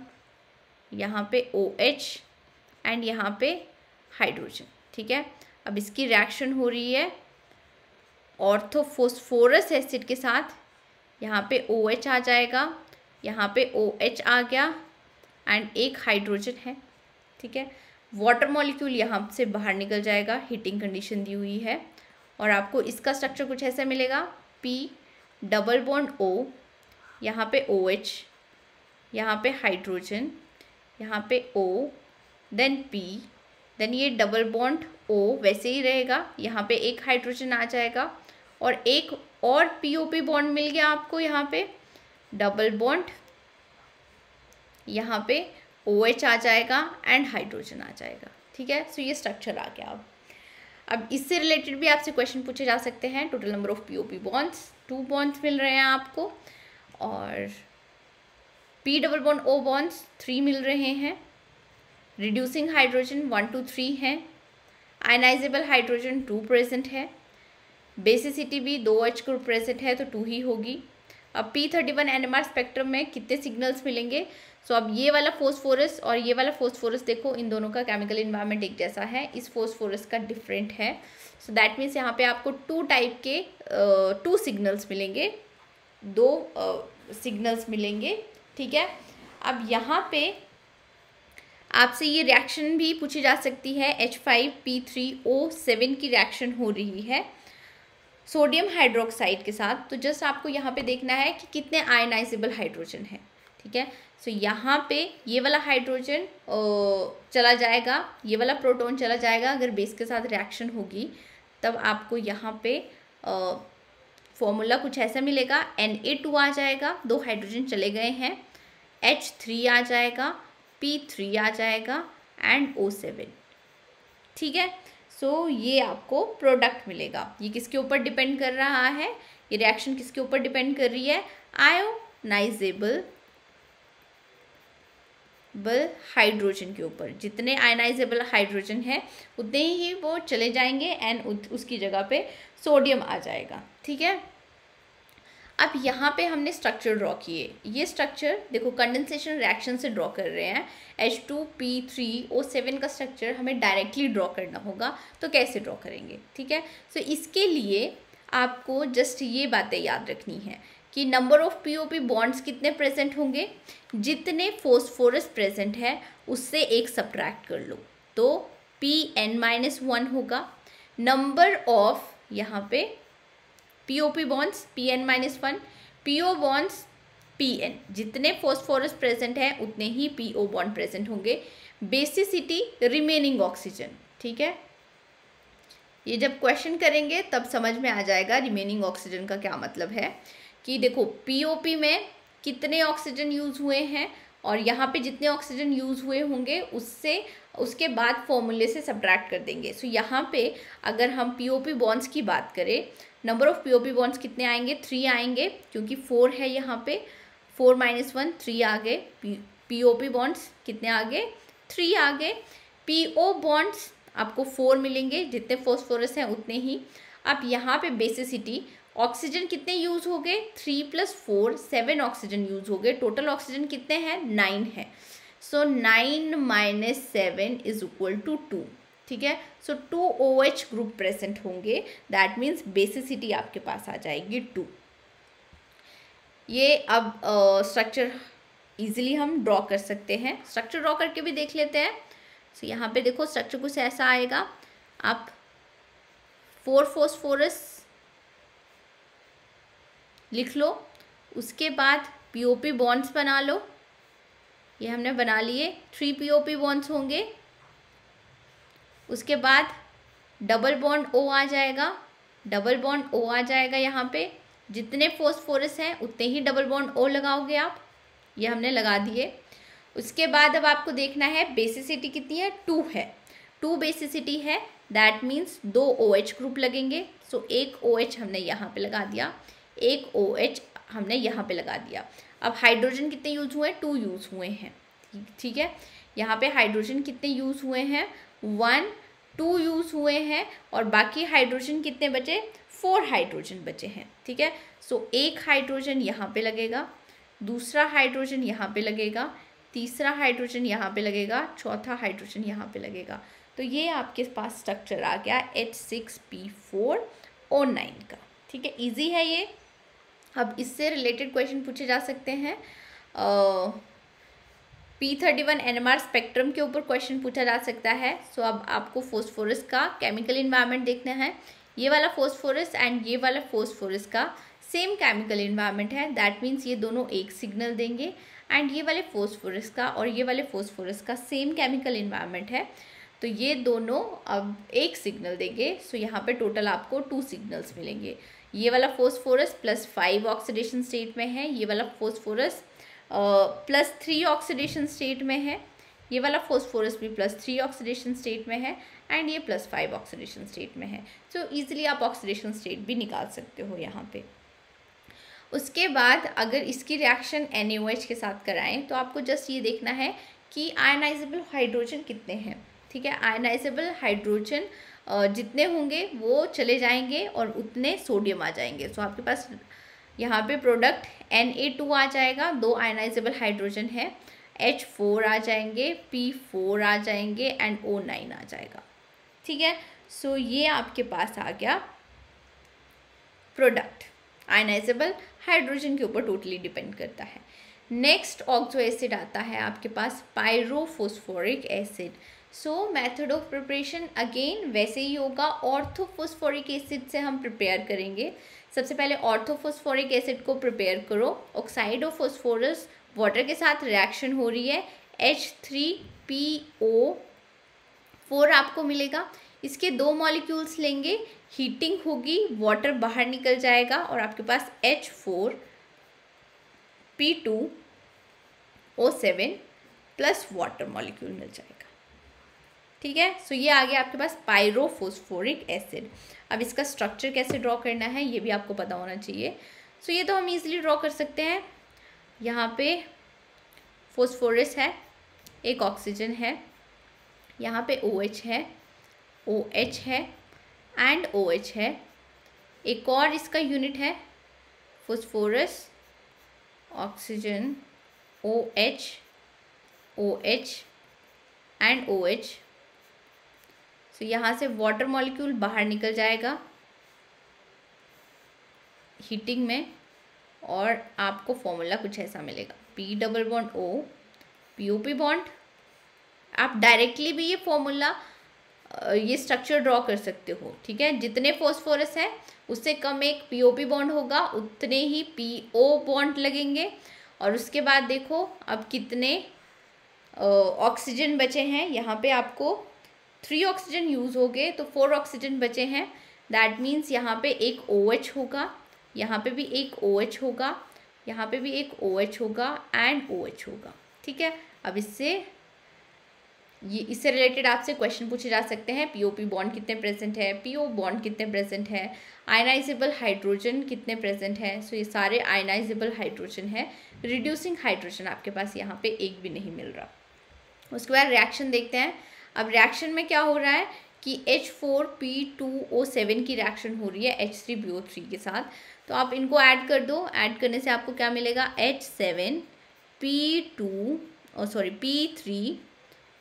यहाँ पे ओएच एंड यहाँ पे हाइड्रोजन ठीक है अब इसकी रिएक्शन हो रही है ऑर्थोफोस्फोरस एसिड के साथ यहाँ पे ओ एच आ जाएगा यहाँ पे ओ एच आ गया एंड एक हाइड्रोजन है ठीक है वाटर मॉलिक्यूल यहाँ से बाहर निकल जाएगा हीटिंग कंडीशन दी हुई है और आपको इसका स्ट्रक्चर कुछ ऐसा मिलेगा पी डबल बॉन्ड ओ यहाँ पे ओ एच यहाँ पे हाइड्रोजन यहाँ पे ओ देन पी देन ये डबल बॉन्ड ओ वैसे ही रहेगा यहाँ पे एक हाइड्रोजन आ जाएगा और एक और पी ओ पी बॉन्ड मिल गया आपको यहाँ पे डबल बॉन्ड यहाँ पे ओ OH आ जाएगा एंड हाइड्रोजन आ जाएगा ठीक है सो so ये स्ट्रक्चर आ गया आप अब इससे रिलेटेड भी आपसे क्वेश्चन पूछे जा सकते हैं total number of P O P bonds two bonds मिल रहे हैं आपको और P double bond O bonds three मिल रहे हैं reducing hydrogen one two three है आयनाइजेबल हाइड्रोजन टू प्रेजेंट है बेसिसिटी भी दो एच ग्रुप प्रेजेंट है तो टू ही होगी अब P thirty one N M R spectrum में कितने सिग्नल्स मिलेंगे सो so, अब ये वाला फोस्फोरस और ये वाला फोस्फोरस देखो इन दोनों का केमिकल इन्वायरमेंट एक जैसा है इस फोस्फोरस का डिफरेंट है सो दैट मीन्स यहाँ पे आपको टू टाइप के टू uh, सिग्नल्स मिलेंगे दो सिग्नल्स uh, मिलेंगे ठीक है अब यहाँ पे आपसे ये रिएक्शन भी पूछी जा सकती है H five P three O seven की रिएक्शन हो रही है सोडियम हाइड्रोक्साइड के साथ तो जस्ट आपको यहाँ पे देखना है कि कितने आयनाइजेबल हाइड्रोजन है ठीक है सो so, यहाँ पे ये वाला हाइड्रोजन चला जाएगा ये वाला प्रोटॉन चला जाएगा अगर बेस के साथ रिएक्शन होगी तब आपको यहाँ पे फॉर्मूला कुछ ऐसा मिलेगा एन ए टू आ जाएगा दो हाइड्रोजन चले गए हैं एच थ्री आ जाएगा पी थ्री आ जाएगा एंड ओ सेवन ठीक है सो so, ये आपको प्रोडक्ट मिलेगा ये किसके ऊपर डिपेंड कर रहा है ये रिएक्शन किसके ऊपर डिपेंड कर रही है आयोनाइजेबल बल हाइड्रोजन के ऊपर जितने आयनाइजेबल हाइड्रोजन है उतने ही वो चले जाएंगे एंड उसकी जगह पे सोडियम आ जाएगा ठीक है अब यहाँ पे हमने स्ट्रक्चर ड्रॉ किए ये स्ट्रक्चर देखो कंडेंसेशन रिएक्शन से ड्रॉ कर रहे हैं H two P three O seven का स्ट्रक्चर हमें डायरेक्टली ड्रॉ करना होगा तो कैसे ड्रॉ करेंगे ठीक है सो so, इसके लिए आपको जस्ट ये बातें याद रखनी है कि number of P O P bonds कितने प्रेजेंट होंगे जितने फोस्फोरस प्रेजेंट है उससे एक सब्ट्रैक्ट कर लो तो पी एन माइनस वन होगा नंबर ऑफ यहाँ पे POP bonds P N minus one P O bonds P N जितने फोस्फोरस प्रेजेंट हैं उतने ही पी ओ बॉन्ड प्रेजेंट होंगे बेसिसिटी रिमेनिंग ऑक्सीजन ठीक है ये जब क्वेश्चन करेंगे तब समझ में आ जाएगा रिमेनिंग ऑक्सीजन का क्या मतलब है कि देखो पीओपी में कितने ऑक्सीजन यूज हुए हैं और यहाँ पे जितने ऑक्सीजन यूज हुए होंगे उससे उसके बाद फॉर्मूले से सब्ट्रैक्ट कर देंगे सो so, यहाँ पे अगर हम पीओपी बॉन्ड्स की बात करें number of P O P bonds कितने आएंगे थ्री आएंगे क्योंकि फोर है यहाँ पे फोर माइनस वन थ्री आ गए पी ओ पी बॉन्ड्स कितने आ गए थ्री आ गए पी ओ बॉन्ड्स आपको फोर मिलेंगे जितने फोस्फोरस हैं उतने ही आप यहाँ पे बेसिसिटी ऑक्सीजन कितने यूज़ हो गए three plus four seven oxygen use हो गए टोटल ऑक्सीजन कितने हैं नाइन है so nine minus seven is equal to two ठीक है so two O H group present होंगे दैट मीन्स बेसिसिटी आपके पास आ जाएगी टू ये अब स्ट्रक्चर uh, ईजिली हम ड्रॉ कर सकते हैं स्ट्रक्चर ड्रॉ करके भी देख लेते हैं सो so, यहाँ पे देखो स्ट्रक्चर कुछ ऐसा आएगा आप फोर फोस्फोरस लिख लो उसके बाद पीओपी बॉन्ड्स बना लो ये हमने बना लिए थ्री पीओपी बॉन्ड्स होंगे उसके बाद डबल बॉन्ड ओ आ जाएगा डबल बॉन्ड ओ आ जाएगा यहाँ पे जितने फोस्फोरस हैं उतने ही डबल बॉन्ड ओ लगाओगे आप ये हमने लगा दिए उसके बाद अब आपको देखना है बेसिसिटी कितनी है टू है टू बेसिसिटी है दैट मीन्स दो ओ एच ग्रुप लगेंगे सो so, एक ओ OH हमने यहाँ पे लगा दिया एक ओ OH हमने यहाँ पे लगा दिया अब हाइड्रोजन कितने यूज़ हुए टू यूज़ हुए हैं ठीक है यहाँ पे हाइड्रोजन कितने यूज़ हुए हैं वन टू यूज़ हुए हैं और बाकी हाइड्रोजन कितने बचे फोर हाइड्रोजन बचे हैं ठीक है सो so, एक हाइड्रोजन यहाँ पे लगेगा दूसरा हाइड्रोजन यहाँ पे लगेगा तीसरा हाइड्रोजन यहाँ पे लगेगा चौथा हाइड्रोजन यहाँ पे लगेगा तो ये आपके पास स्ट्रक्चर आ गया H six P four O nine का ठीक है इजी है ये अब इससे रिलेटेड क्वेश्चन पूछे जा सकते हैं P thirty one N M R spectrum के ऊपर क्वेश्चन पूछा जा सकता है सो so, अब आपको फोस्फोरस का केमिकल इन्वायरमेंट देखना है ये वाला फोस्फोरस एंड ये वाला फोस्फोरस का सेम केमिकल इन्वायरमेंट है दैट मीन्स ये दोनों एक सिग्नल देंगे एंड ये वाले फोस्फोरस का और ये वाले फोस्फोरस का सेम केमिकल इन्वायरमेंट है तो ये दोनों अब एक सिग्नल देंगे सो so, यहाँ पे टोटल आपको टू सिग्नल्स मिलेंगे ये वाला phosphorus plus five oxidation state में है ये वाला phosphorus plus three oxidation state में है ये वाला फोस्फोरस भी प्लस थ्री ऑक्सीडेशन स्टेट में है एंड ये प्लस फाइव ऑक्सीडेशन स्टेट में है सो so, ईजिली आप ऑक्सीडेशन स्टेट भी निकाल सकते हो यहाँ पे उसके बाद अगर इसकी रिएक्शन एन के साथ कराएं तो आपको जस्ट ये देखना है कि आयनाइजेबल हाइड्रोजन कितने हैं ठीक है आयनाइजेबल हाइड्रोजन जितने होंगे वो चले जाएंगे और उतने सोडियम आ जाएंगे सो so, आपके पास यहाँ पे प्रोडक्ट एन ए टू आ जाएगा दो आयनाइजेबल हाइड्रोजन है एच फोर आ जाएंगे पी फोर आ जाएंगे एंड ओ नाइन आ जाएगा ठीक है सो so, ये आपके पास आ गया प्रोडक्ट आयनाइजेबल हाइड्रोजन के ऊपर टोटली डिपेंड करता है नेक्स्ट ऑक्सो एसिड आता है आपके पास pyrophosphoric acid so method of preparation again वैसे ही होगा ऑर्थोफोस्फोरिक एसिड से हम प्रिपेयर करेंगे सबसे पहले ऑर्थोफोस्फोरिक एसिड को प्रिपेयर करो ऑक्साइड ऑफ फोस्फोरस वाटर के साथ रिएक्शन हो रही है H three P O four आपको मिलेगा इसके दो मॉलिक्यूल्स लेंगे हीटिंग होगी वाटर बाहर निकल जाएगा और आपके पास H four P two O seven plus water molecule मिल जाएगा ठीक है सो ये आ गया आपके पास पायरोफोस्फोरिक एसिड अब इसका स्ट्रक्चर कैसे ड्रॉ करना है ये भी आपको पता होना चाहिए सो ये तो हम ईजिली ड्रॉ कर सकते हैं यहाँ पे फोस्फोरस है एक ऑक्सीजन है यहाँ पे ओ OH है ओ OH है एंड ओ OH है एक और इसका यूनिट है phosphorus oxygen O H O H and O H तो यहाँ से वाटर मॉलिक्यूल बाहर निकल जाएगा हीटिंग में और आपको फॉर्मूला कुछ ऐसा मिलेगा P double bond O P O P bond आप डायरेक्टली भी ये फॉर्मूला ये स्ट्रक्चर ड्रॉ कर सकते हो ठीक है जितने फॉस्फोरस है उससे कम एक पी ओ पी बॉन्ड होगा उतने ही पी ओ बॉन्ड लगेंगे और उसके बाद देखो अब कितने ऑक्सीजन बचे हैं यहाँ पे आपको थ्री ऑक्सीजन यूज़ हो गए तो फोर ऑक्सीजन बचे हैं दैट मीन्स यहाँ पे एक ओ OH होगा यहाँ पे भी एक ओ OH होगा यहाँ पे भी एक ओ OH होगा एंड ओ OH होगा ठीक है अब इससे ये इससे रिलेटेड आपसे क्वेश्चन पूछे जा सकते हैं पी ओ पी बॉन्ड कितने प्रेजेंट है पी ओ बॉन्ड कितने प्रेजेंट है आयनाइजेबल हाइड्रोजन कितने प्रेजेंट है सो so, ये सारे आयनाइजेबल हाइड्रोजन है रिड्यूसिंग हाइड्रोजन आपके पास यहाँ पे एक भी नहीं मिल रहा उसके बाद रिएक्शन देखते हैं अब रिएक्शन में क्या हो रहा है कि H four P two O seven की रिएक्शन हो रही है एच थ्री ओ थ्री के साथ तो आप इनको ऐड कर दो ऐड करने से आपको क्या मिलेगा एच सेवन पी और sorry P three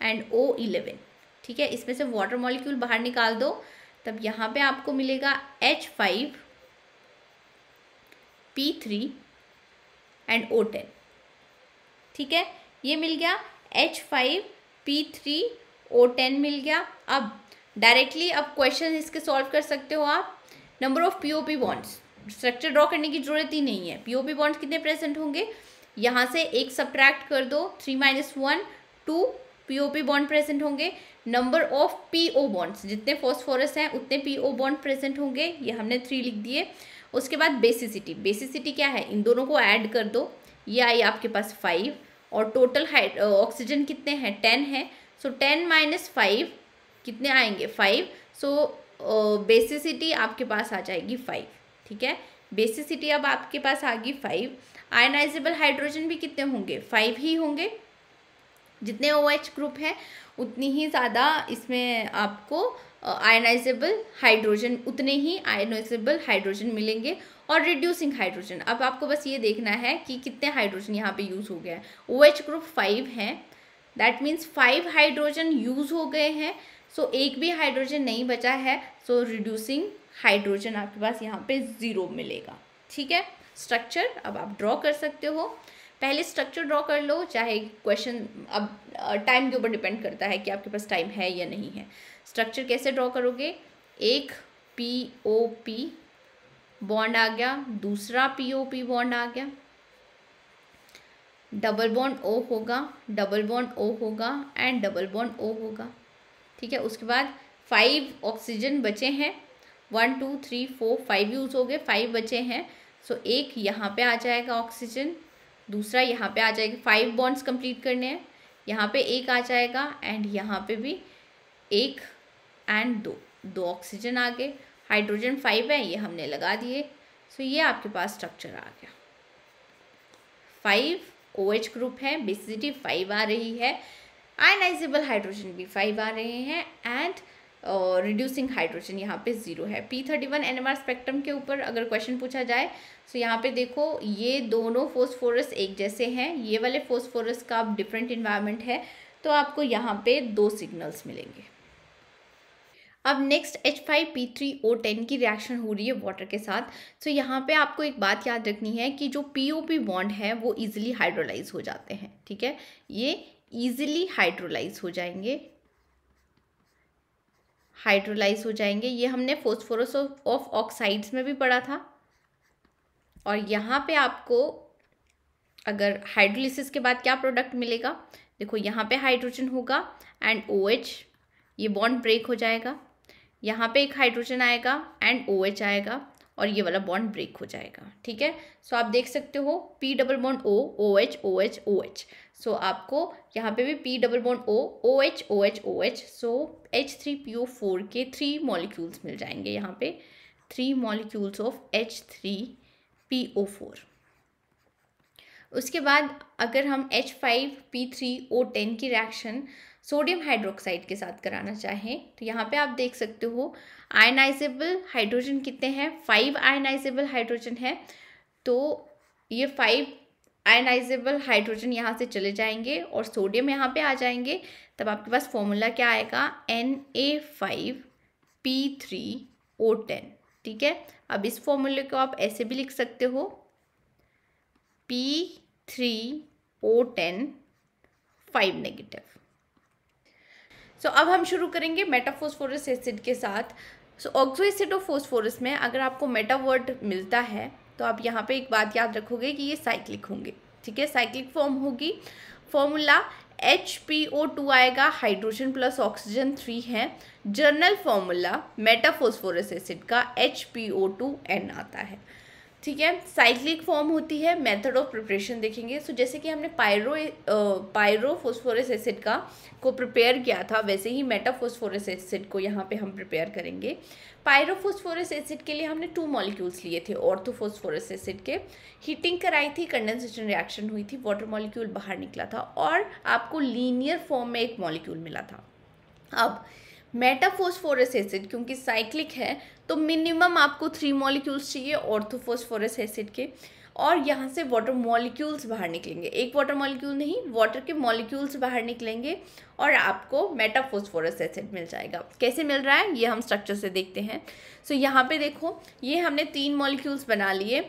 and O eleven ठीक है इसमें से वाटर मॉलिक्यूल बाहर निकाल दो तब यहाँ पे आपको मिलेगा H five P three and O ten ठीक है ये मिल गया H five P three O ten मिल गया अब डायरेक्टली अब क्वेश्चन इसके सॉल्व कर सकते हो आप number of P O P bonds structure draw करने की जरूरत ही नहीं है पी ओ पी बॉन्ड्स कितने प्रेजेंट होंगे यहाँ से एक सब्ट्रैक्ट कर दो three minus one two P O P bond present होंगे number of P O bonds जितने फॉस्फोरस हैं उतने पी ओ बॉन्ड प्रेजेंट होंगे ये हमने थ्री लिख दिए उसके बाद बेसिसिटी बेसिसिटी क्या है इन दोनों को ऐड कर दो ये आई आपके पास फाइव और टोटल हाइड ऑक्सीजन कितने हैं टेन है सो टेन माइनस फाइव कितने आएंगे फाइव सो बेसिसिटी आपके पास आ जाएगी फाइव ठीक है बेसिसिटी अब आपके पास आ गई फाइव आयनाइजेबल हाइड्रोजन भी कितने होंगे फाइव ही होंगे जितने ओ OH ग्रुप हैं उतनी ही ज़्यादा इसमें आपको आयनाइजेबल हाइड्रोजन उतने ही आयनाइजेबल हाइड्रोजन मिलेंगे और रिड्यूसिंग हाइड्रोजन अब आपको बस ये देखना है कि कितने हाइड्रोजन यहाँ पे यूज़ हो गया है ओ OH ग्रुप फाइव हैं that means five hydrogen use हो गए हैं सो so, एक भी हाइड्रोजन नहीं बचा है सो रिड्यूसिंग हाइड्रोजन आपके पास यहाँ पे ज़ीरो मिलेगा ठीक है स्ट्रक्चर अब आप ड्रॉ कर सकते हो पहले स्ट्रक्चर ड्रॉ कर लो चाहे क्वेश्चन अब टाइम के ऊपर डिपेंड करता है कि आपके पास टाइम है या नहीं है स्ट्रक्चर कैसे ड्रॉ करोगे एक पी ओ पी बॉन्ड आ गया दूसरा पी ओ पी बॉन्ड आ गया डबल बॉन्ड ओ होगा डबल बॉन्ड ओ होगा एंड डबल बॉन्ड ओ होगा ठीक है उसके बाद फाइव ऑक्सीजन बचे हैं one two three four five use हो गए फाइव बचे हैं सो so, एक यहाँ पे आ जाएगा ऑक्सीजन दूसरा यहाँ पे आ जाएगा फाइव बॉन्ड्स कंप्लीट करने हैं यहाँ पे एक आ जाएगा एंड यहाँ पे भी एक एंड दो दो ऑक्सीजन आ गए हाइड्रोजन फाइव है ये हमने लगा दिए सो so, ये आपके पास स्ट्रक्चर आ गया फाइव ओ एच ग्रुप है बेसिडिटी फाइव आ रही है आयनाइजेबल हाइड्रोजन भी फाइव आ रहे हैं एंड रिड्यूसिंग हाइड्रोजन यहाँ पे ज़ीरो है P thirty one N M R spectrum के ऊपर अगर क्वेश्चन पूछा जाए तो यहाँ पे देखो ये दोनों फोस्फोरस एक जैसे हैं ये वाले फोस्फोरस का अब डिफरेंट इन्वायरमेंट है तो आपको यहाँ पे दो सिग्नल्स मिलेंगे अब next H five P three O ten की रिएक्शन हो रही है वाटर के साथ सो so, यहाँ पे आपको एक बात याद रखनी है कि जो पी ओ पी बॉन्ड है वो ईजिली हाइड्रोलाइज हो जाते हैं ठीक है ये ईजिली हाइड्रोलाइज हो जाएंगे हाइड्रोलाइज हो जाएंगे ये हमने फोस्फोरस ऑफ ऑक्साइड्स में भी पढ़ा था और यहाँ पे आपको अगर हाइड्रोलिसिस के बाद क्या प्रोडक्ट मिलेगा देखो यहाँ पे हाइड्रोजन होगा एंड ओ OH, ये बॉन्ड ब्रेक हो जाएगा यहाँ पे एक हाइड्रोजन आएगा एंड ओ OH आएगा और ये वाला बॉन्ड ब्रेक हो जाएगा ठीक है सो आप देख सकते हो P double bond O O H O H O H so आपको यहाँ पे भी P double bond O O H O H O H so H three P O four के थ्री मॉलिक्यूल्स मिल जाएंगे यहाँ पे three molecules of H three P O four उसके बाद अगर हम H five P three O ten की रिएक्शन सोडियम हाइड्रोक्साइड के साथ कराना चाहें तो यहाँ पे आप देख सकते हो आयनाइजेबल हाइड्रोजन कितने हैं फाइव आयनाइजेबल हाइड्रोजन है तो ये फाइव आयनाइजेबल हाइड्रोजन यहाँ से चले जाएंगे और सोडियम यहाँ पे आ जाएंगे तब आपके पास फॉर्मूला क्या आएगा N A five P three O ten ठीक है अब इस फॉर्मूले को आप ऐसे भी लिख सकते हो P three O ten five negative so so, अब हम शुरू करेंगे मेटाफोस्फोरस एसिड के साथ so oxo acid of phosphorus में अगर आपको मेटावर्ड मिलता है तो आप यहाँ पे एक बात याद रखोगे कि ये साइक्लिक होंगे ठीक है साइक्लिक फॉर्म होगी formula H P O two आएगा हाइड्रोजन प्लस ऑक्सीजन थ्री है जर्नल फॉर्मूला मेटाफोस्फोरस एसिड का H P O two N आता है ठीक है साइक्लिक फॉर्म होती है मेथड ऑफ प्रिपरेशन देखेंगे सो so, जैसे कि हमने पायरो पायरोफोस्फोरस एसिड का को प्रिपेयर किया था वैसे ही मेटाफोस्फोरस एसिड को यहाँ पे हम प्रिपेयर करेंगे पायरोफोस्फोरस एसिड के लिए हमने टू मॉलिक्यूल्स लिए थे ऑर्थोफोस्फोरस एसिड के हीटिंग कराई थी कंडेंसेशन रिएक्शन हुई थी वाटर मॉलिक्यूल बाहर निकला था और आपको लीनियर फॉर्म में एक मॉलिक्यूल मिला था अब मेटाफोस्फोरस एसिड क्योंकि साइक्लिक है तो मिनिमम आपको थ्री मॉलिक्यूल्स चाहिए ऑर्थोफोस्फोरस एसिड के और यहाँ से वाटर मॉलिक्यूल्स बाहर निकलेंगे एक वाटर मॉलिक्यूल नहीं वाटर के मॉलिक्यूल्स बाहर निकलेंगे और आपको मेटाफोस्फोरस एसिड मिल जाएगा कैसे मिल रहा है ये हम स्ट्रक्चर से देखते हैं सो so, यहाँ पे देखो ये हमने तीन मॉलिक्यूल्स बना लिए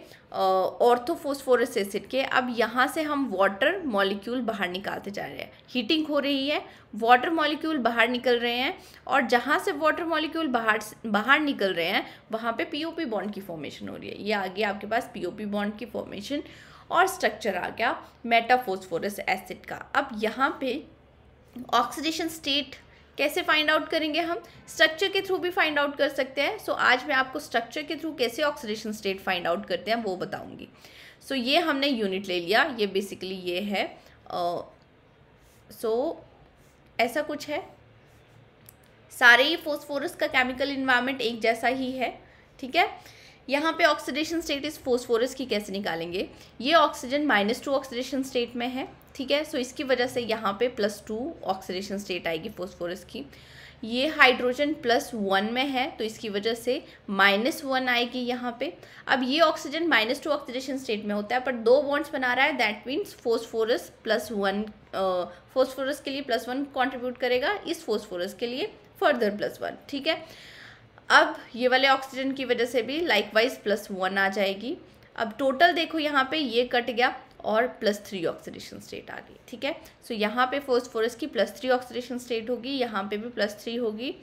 ऑर्थोफोस्फोरस एसिड के अब यहाँ से हम वाटर मॉलिक्यूल बाहर निकालते जा रहे हैं हीटिंग हो रही है वाटर मॉलिक्यूल बाहर निकल रहे हैं और जहाँ से वाटर मॉलिक्यूल बाहर बाहर निकल रहे हैं वहाँ पे पीओपी बॉन्ड की फॉर्मेशन हो रही है ये आगे आपके पास पीओपी बॉन्ड की फॉर्मेशन और स्ट्रक्चर आ गया मेटाफोस्फोरस एसिड का अब यहाँ पे ऑक्सीडेशन स्टेट कैसे फाइंड आउट करेंगे हम स्ट्रक्चर के थ्रू भी फाइंड आउट कर सकते हैं सो so, आज मैं आपको स्ट्रक्चर के थ्रू कैसे ऑक्सीडेशन स्टेट फाइंड आउट करते हैं वो बताऊंगी सो so, ये हमने यूनिट ले लिया ये बेसिकली ये है सो uh, so, ऐसा कुछ है सारे ही फोस्फोरस का केमिकल इन्वायरमेंट एक जैसा ही है ठीक है यहाँ पे ऑक्सीडेशन स्टेट इस फोस्फोरस की कैसे निकालेंगे ये oxygen minus two oxidation state में है ठीक है सो इसकी वजह से यहाँ पे प्लस टू ऑक्सीडेशन स्टेट आएगी फोस्फोरस की ये हाइड्रोजन प्लस वन में है तो इसकी वजह से माइनस वन आएगी यहाँ पे अब ये oxygen minus two oxidation state में होता है पर दो बॉन्ड्स बना रहा है that means phosphorus plus one phosphorus के लिए प्लस वन कॉन्ट्रीब्यूट करेगा इस फोस्फोरस के लिए फर्दर प्लस वन ठीक है अब ये वाले ऑक्सीजन की वजह से भी लाइकवाइज प्लस वन आ जाएगी अब टोटल देखो यहाँ पे ये कट गया और प्लस थ्री ऑक्सीडेशन स्टेट आ गई ठीक है सो so, यहाँ पे फोस्फोरस की प्लस थ्री ऑक्सीडेशन स्टेट होगी यहाँ पे भी प्लस थ्री होगी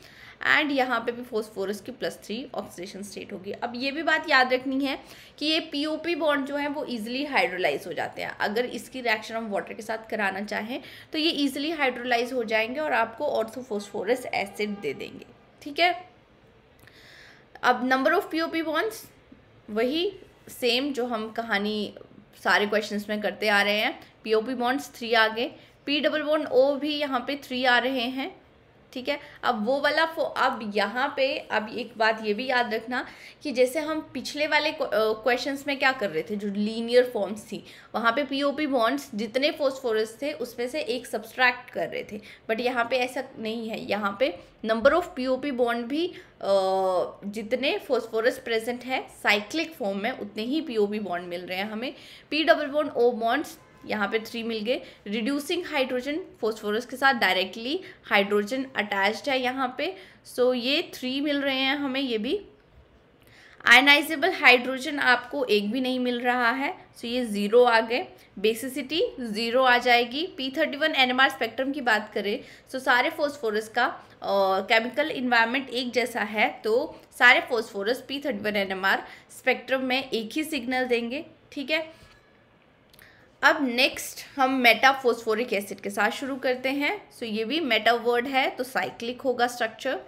एंड यहाँ पे भी फोस्फोरस की प्लस थ्री ऑक्सीडेशन स्टेट होगी अब ये भी बात याद रखनी है कि ये पीओपी बॉन्ड जो है वो ईजिली हाइड्रोलाइज हो जाते हैं अगर इसकी रिएक्शन हम वाटर के साथ कराना चाहें तो ये ईजिली हाइड्रोलाइज हो जाएंगे और आपको ऑर्थोफोस्फोरस एसिड दे देंगे ठीक है अब नंबर ऑफ पीओपी बॉन्ड्स वही सेम जो हम कहानी सारे क्वेश्चन में करते आ रहे हैं P O P bonds three आ गए पी डबल बॉन्ड ओ भी यहाँ पे थ्री आ रहे हैं ठीक है अब वो वाला फो अब यहाँ पे अब एक बात ये भी याद रखना कि जैसे हम पिछले वाले क्वेश्चन में क्या कर रहे थे जो लीनियर फॉर्म्स थी वहाँ पे पीओपी बॉन्ड्स जितने फोस्फोरस थे उसमें से एक सब्सट्रैक्ट कर रहे थे बट यहाँ पे ऐसा नहीं है यहाँ पे नंबर ऑफ पीओपी बॉन्ड भी जितने फोस्फोरस प्रेजेंट है साइक्लिक फॉर्म में उतने ही पी बॉन्ड मिल रहे हैं हमें P double bond O bonds यहाँ पे थ्री मिल गए रिड्यूसिंग हाइड्रोजन फोस्फोरस के साथ डायरेक्टली हाइड्रोजन अटैच्ड है यहाँ पे सो so, ये थ्री मिल रहे हैं हमें ये भी आयनाइजेबल हाइड्रोजन आपको एक भी नहीं मिल रहा है सो so ये ज़ीरो आ गए बेसिसिटी ज़ीरो आ जाएगी P thirty one N M R spectrum की बात करें सो तो so सारे फोस्फोरस का केमिकल इन्वायरमेंट एक जैसा है तो सारे phosphorus P thirty one N M R spectrum में एक ही सिग्नल देंगे ठीक है अब नेक्स्ट हम मेटाफोस्फोरिक एसिड के साथ शुरू करते हैं सो so, ये भी मेटा वर्ड है तो साइक्लिक होगा स्ट्रक्चर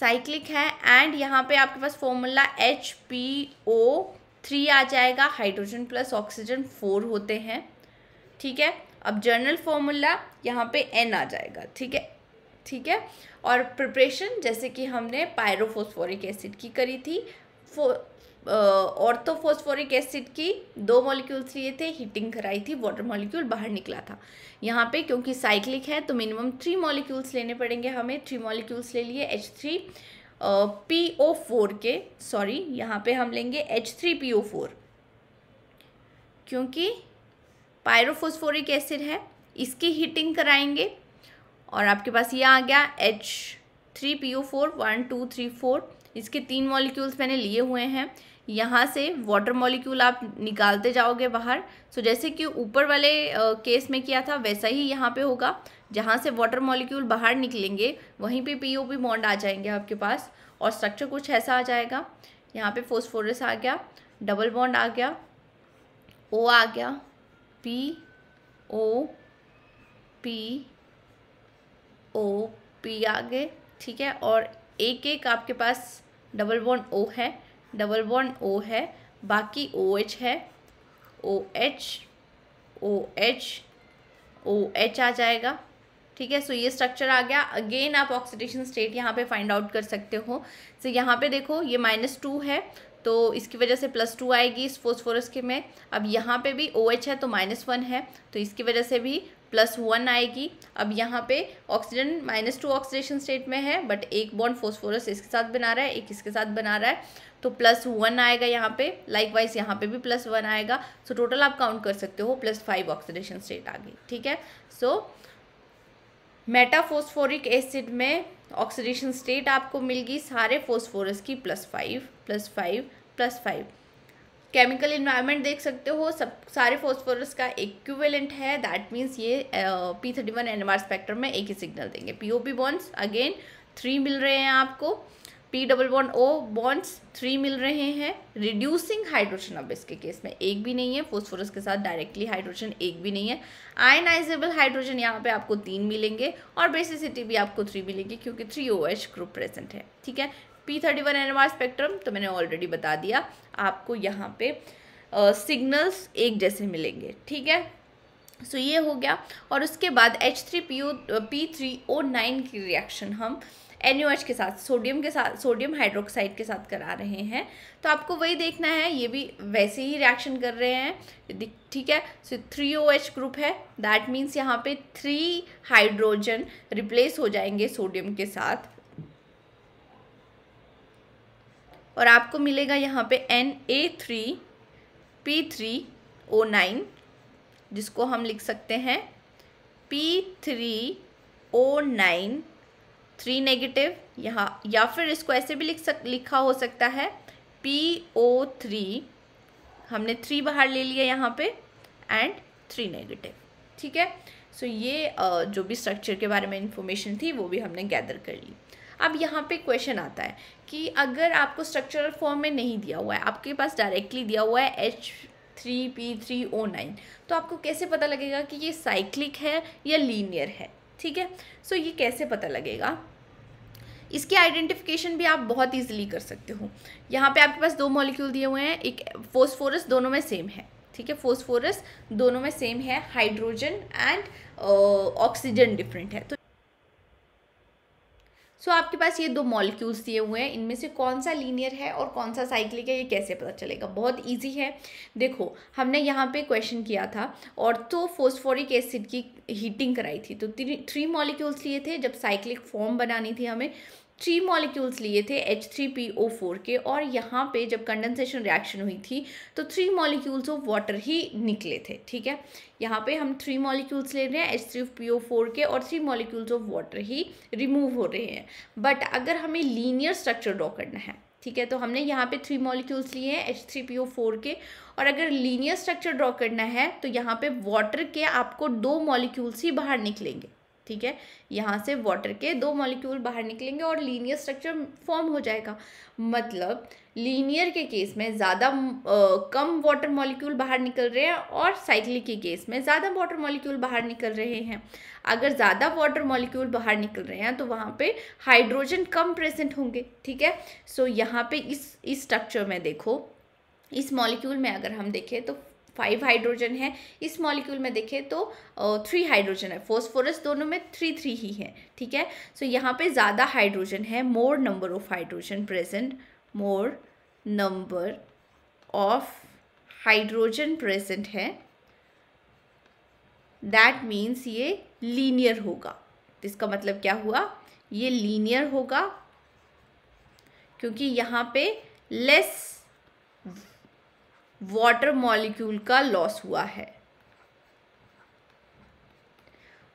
साइक्लिक है एंड यहाँ पे आपके पास formula H P O three आ जाएगा हाइड्रोजन प्लस ऑक्सीजन फोर होते हैं ठीक है अब जर्नल फॉर्मूला यहाँ पे एन आ जाएगा ठीक है ठीक है और प्रिपरेशन जैसे कि हमने पायरोफोस्फोरिक एसिड की करी थी ऑर्थोफोस्फोरिक एसिड की दो मॉलिक्यूल्स लिए थे हीटिंग कराई थी वाटर मॉलिक्यूल बाहर निकला था यहाँ पे क्योंकि साइक्लिक है तो मिनिमम थ्री मॉलिक्यूल्स लेने पड़ेंगे हमें थ्री मॉलिक्यूल्स ले लिए H three P O four के सॉरी यहाँ पे हम लेंगे H three P O four क्योंकि पायरोफोस्फोरिक एसिड है इसकी हीटिंग कराएंगे और आपके पास ये आ गया H three P O four one two three four इसके तीन मॉलिक्यूल्स मैंने लिए हुए हैं यहाँ से वाटर मॉलिक्यूल आप निकालते जाओगे बाहर सो जैसे कि ऊपर वाले केस में किया था वैसा ही यहाँ पे होगा जहाँ से वाटर मॉलिक्यूल बाहर निकलेंगे वहीं पे पी बॉन्ड आ जाएंगे आपके पास और स्ट्रक्चर कुछ ऐसा आ जाएगा यहाँ पे फोस्फोरस आ गया डबल बॉन्ड आ गया ओ आ गया P O P O P आ गए ठीक है और एक एक आपके पास डबल बॉन्ड ओ है डबल बॉन्ड ओ है बाकी ओ एच है O H O H O H आ जाएगा ठीक है सो ये स्ट्रक्चर आ गया अगेन आप ऑक्सीडेशन स्टेट यहाँ पे फाइंड आउट कर सकते हो सो so, यहाँ पे देखो ये माइनस टू है तो इसकी वजह से प्लस टू आएगी इस फोस्फोरस के में अब यहाँ पे भी ओ OH है तो माइनस वन है तो इसकी वजह से भी प्लस वन आएगी अब यहाँ पे oxygen minus two oxidation state में है बट एक बॉन्ड फोस्फोरस इसके साथ बना रहा है एक इसके साथ बना रहा है तो प्लस वन आएगा यहाँ पे लाइक वाइज यहाँ पे भी प्लस वन आएगा सो so, टोटल आप काउंट कर सकते हो प्लस फाइव ऑक्सीडेशन स्टेट आ गई ठीक है सो मेटाफोस्फोरिक एसिड में ऑक्सीडेशन स्टेट आपको मिलगी सारे फोस्फोरस की plus five plus five plus five chemical environment देख सकते हो सब सारे फॉस्फोरस का इक्विवेलेंट है दैट मीन्स ये P thirty one N spectrum में एक ही सिग्नल देंगे P O P bonds again three मिल रहे हैं आपको P double bond O bonds three मिल रहे हैं रिड्यूसिंग हाइड्रोजन अब इसके केस में एक भी नहीं है फोस्फोरस के साथ डायरेक्टली हाइड्रोजन एक भी नहीं है आयनाइजेबल हाइड्रोजन यहाँ पे आपको तीन मिलेंगे और बेसिसिटी भी आपको थ्री मिलेंगी क्योंकि three O H group present है ठीक है P thirty one N spectrum तो मैंने ऑलरेडी बता दिया आपको यहाँ पे सिग्नल्स uh, एक जैसे मिलेंगे ठीक है सो so, ये हो गया और उसके बाद H three P O P three O nine की रिएक्शन हम एन एच के साथ सोडियम के साथ सोडियम हाइड्रोक्साइड के साथ करा रहे हैं तो आपको वही देखना है ये भी वैसे ही रिएक्शन कर रहे हैं ठीक है so three O H group है दैट मीन्स यहाँ पे थ्री हाइड्रोजन रिप्लेस हो जाएंगे सोडियम के साथ और आपको मिलेगा यहाँ पे N A three P three O nine जिसको हम लिख सकते हैं P three O nine three negative यहाँ या फिर इसको ऐसे भी लिख सक लिखा हो सकता है पी ओ थ्री हमने थ्री बाहर ले लिया यहाँ पे एंड थ्री नेगेटिव ठीक है सो so, ये जो भी स्ट्रक्चर के बारे में इन्फॉर्मेशन थी वो भी हमने गैदर कर ली अब यहाँ पे क्वेश्चन आता है कि अगर आपको स्ट्रक्चरल फॉर्म में नहीं दिया हुआ है आपके पास डायरेक्टली दिया हुआ है H three P three O nine तो आपको कैसे पता लगेगा कि ये साइक्लिक है या लीनियर है ठीक है सो ये कैसे पता लगेगा इसकी आइडेंटिफिकेशन भी आप बहुत ईजिली कर सकते हो यहाँ पे आपके पास दो मॉलिक्यूल दिए हुए हैं एक फोस्फोरस दोनों में सेम है ठीक है फोस्फोरस दोनों में सेम है हाइड्रोजन एंड ऑक्सीजन डिफरेंट है तो सो so, आपके पास ये दो मॉलिक्यूल्स दिए हुए हैं इनमें से कौन सा लीनियर है और कौन सा साइक्लिक है ये कैसे पता चलेगा बहुत ईजी है देखो हमने यहाँ पे क्वेश्चन किया था और तो फोस्फोरिक एसिड की हीटिंग कराई थी तो थ्री मॉलिक्यूल्स लिए थे जब साइक्लिक फॉर्म बनानी थी हमें थ्री मॉलिक्यूल्स लिए थे H three P O four के और यहाँ पे जब कंडेंसेशन रिएक्शन हुई थी तो थ्री मॉलिक्यूल्स ऑफ वाटर ही निकले थे ठीक है यहाँ पे हम थ्री मॉलिक्यूल्स ले रहे हैं H three P O four के और थ्री मॉलिक्यूल्स ऑफ वाटर ही रिमूव हो रहे हैं बट अगर हमें लीनियर स्ट्रक्चर ड्रॉ करना है ठीक है तो हमने यहाँ पे थ्री मॉलिक्यूल्स लिए हैं H three P O four के और अगर लीनियर स्ट्रक्चर ड्रॉ करना है तो यहाँ पे वाटर के आपको दो मॉलिक्यूल्स ही बाहर निकलेंगे ठीक है यहाँ से वाटर के दो मॉलिक्यूल बाहर निकलेंगे और लीनियर स्ट्रक्चर फॉर्म हो जाएगा मतलब लीनियर के केस में ज़्यादा कम वाटर मॉलिक्यूल बाहर निकल रहे हैं और साइक्लिक के केस में ज़्यादा वाटर मॉलिक्यूल बाहर निकल रहे हैं अगर ज़्यादा वाटर मॉलिक्यूल बाहर निकल रहे हैं तो वहाँ पे हाइड्रोजन कम प्रेजेंट होंगे ठीक है सो so, यहाँ पे इस इस स्ट्रक्चर में देखो इस मॉलिक्यूल में अगर हम देखें तो फाइव हाइड्रोजन है इस मॉलिक्यूल में देखें तो थ्री हाइड्रोजन है फोस्फोरस दोनों में थ्री थ्री ही है ठीक है सो so, यहाँ पे ज़्यादा हाइड्रोजन है more number of hydrogen present more number of hydrogen present है दैट मीन्स ये लीनियर होगा इसका मतलब क्या हुआ ये लीनियर होगा क्योंकि यहाँ पे लेस वाटर मॉलिक्यूल का लॉस हुआ है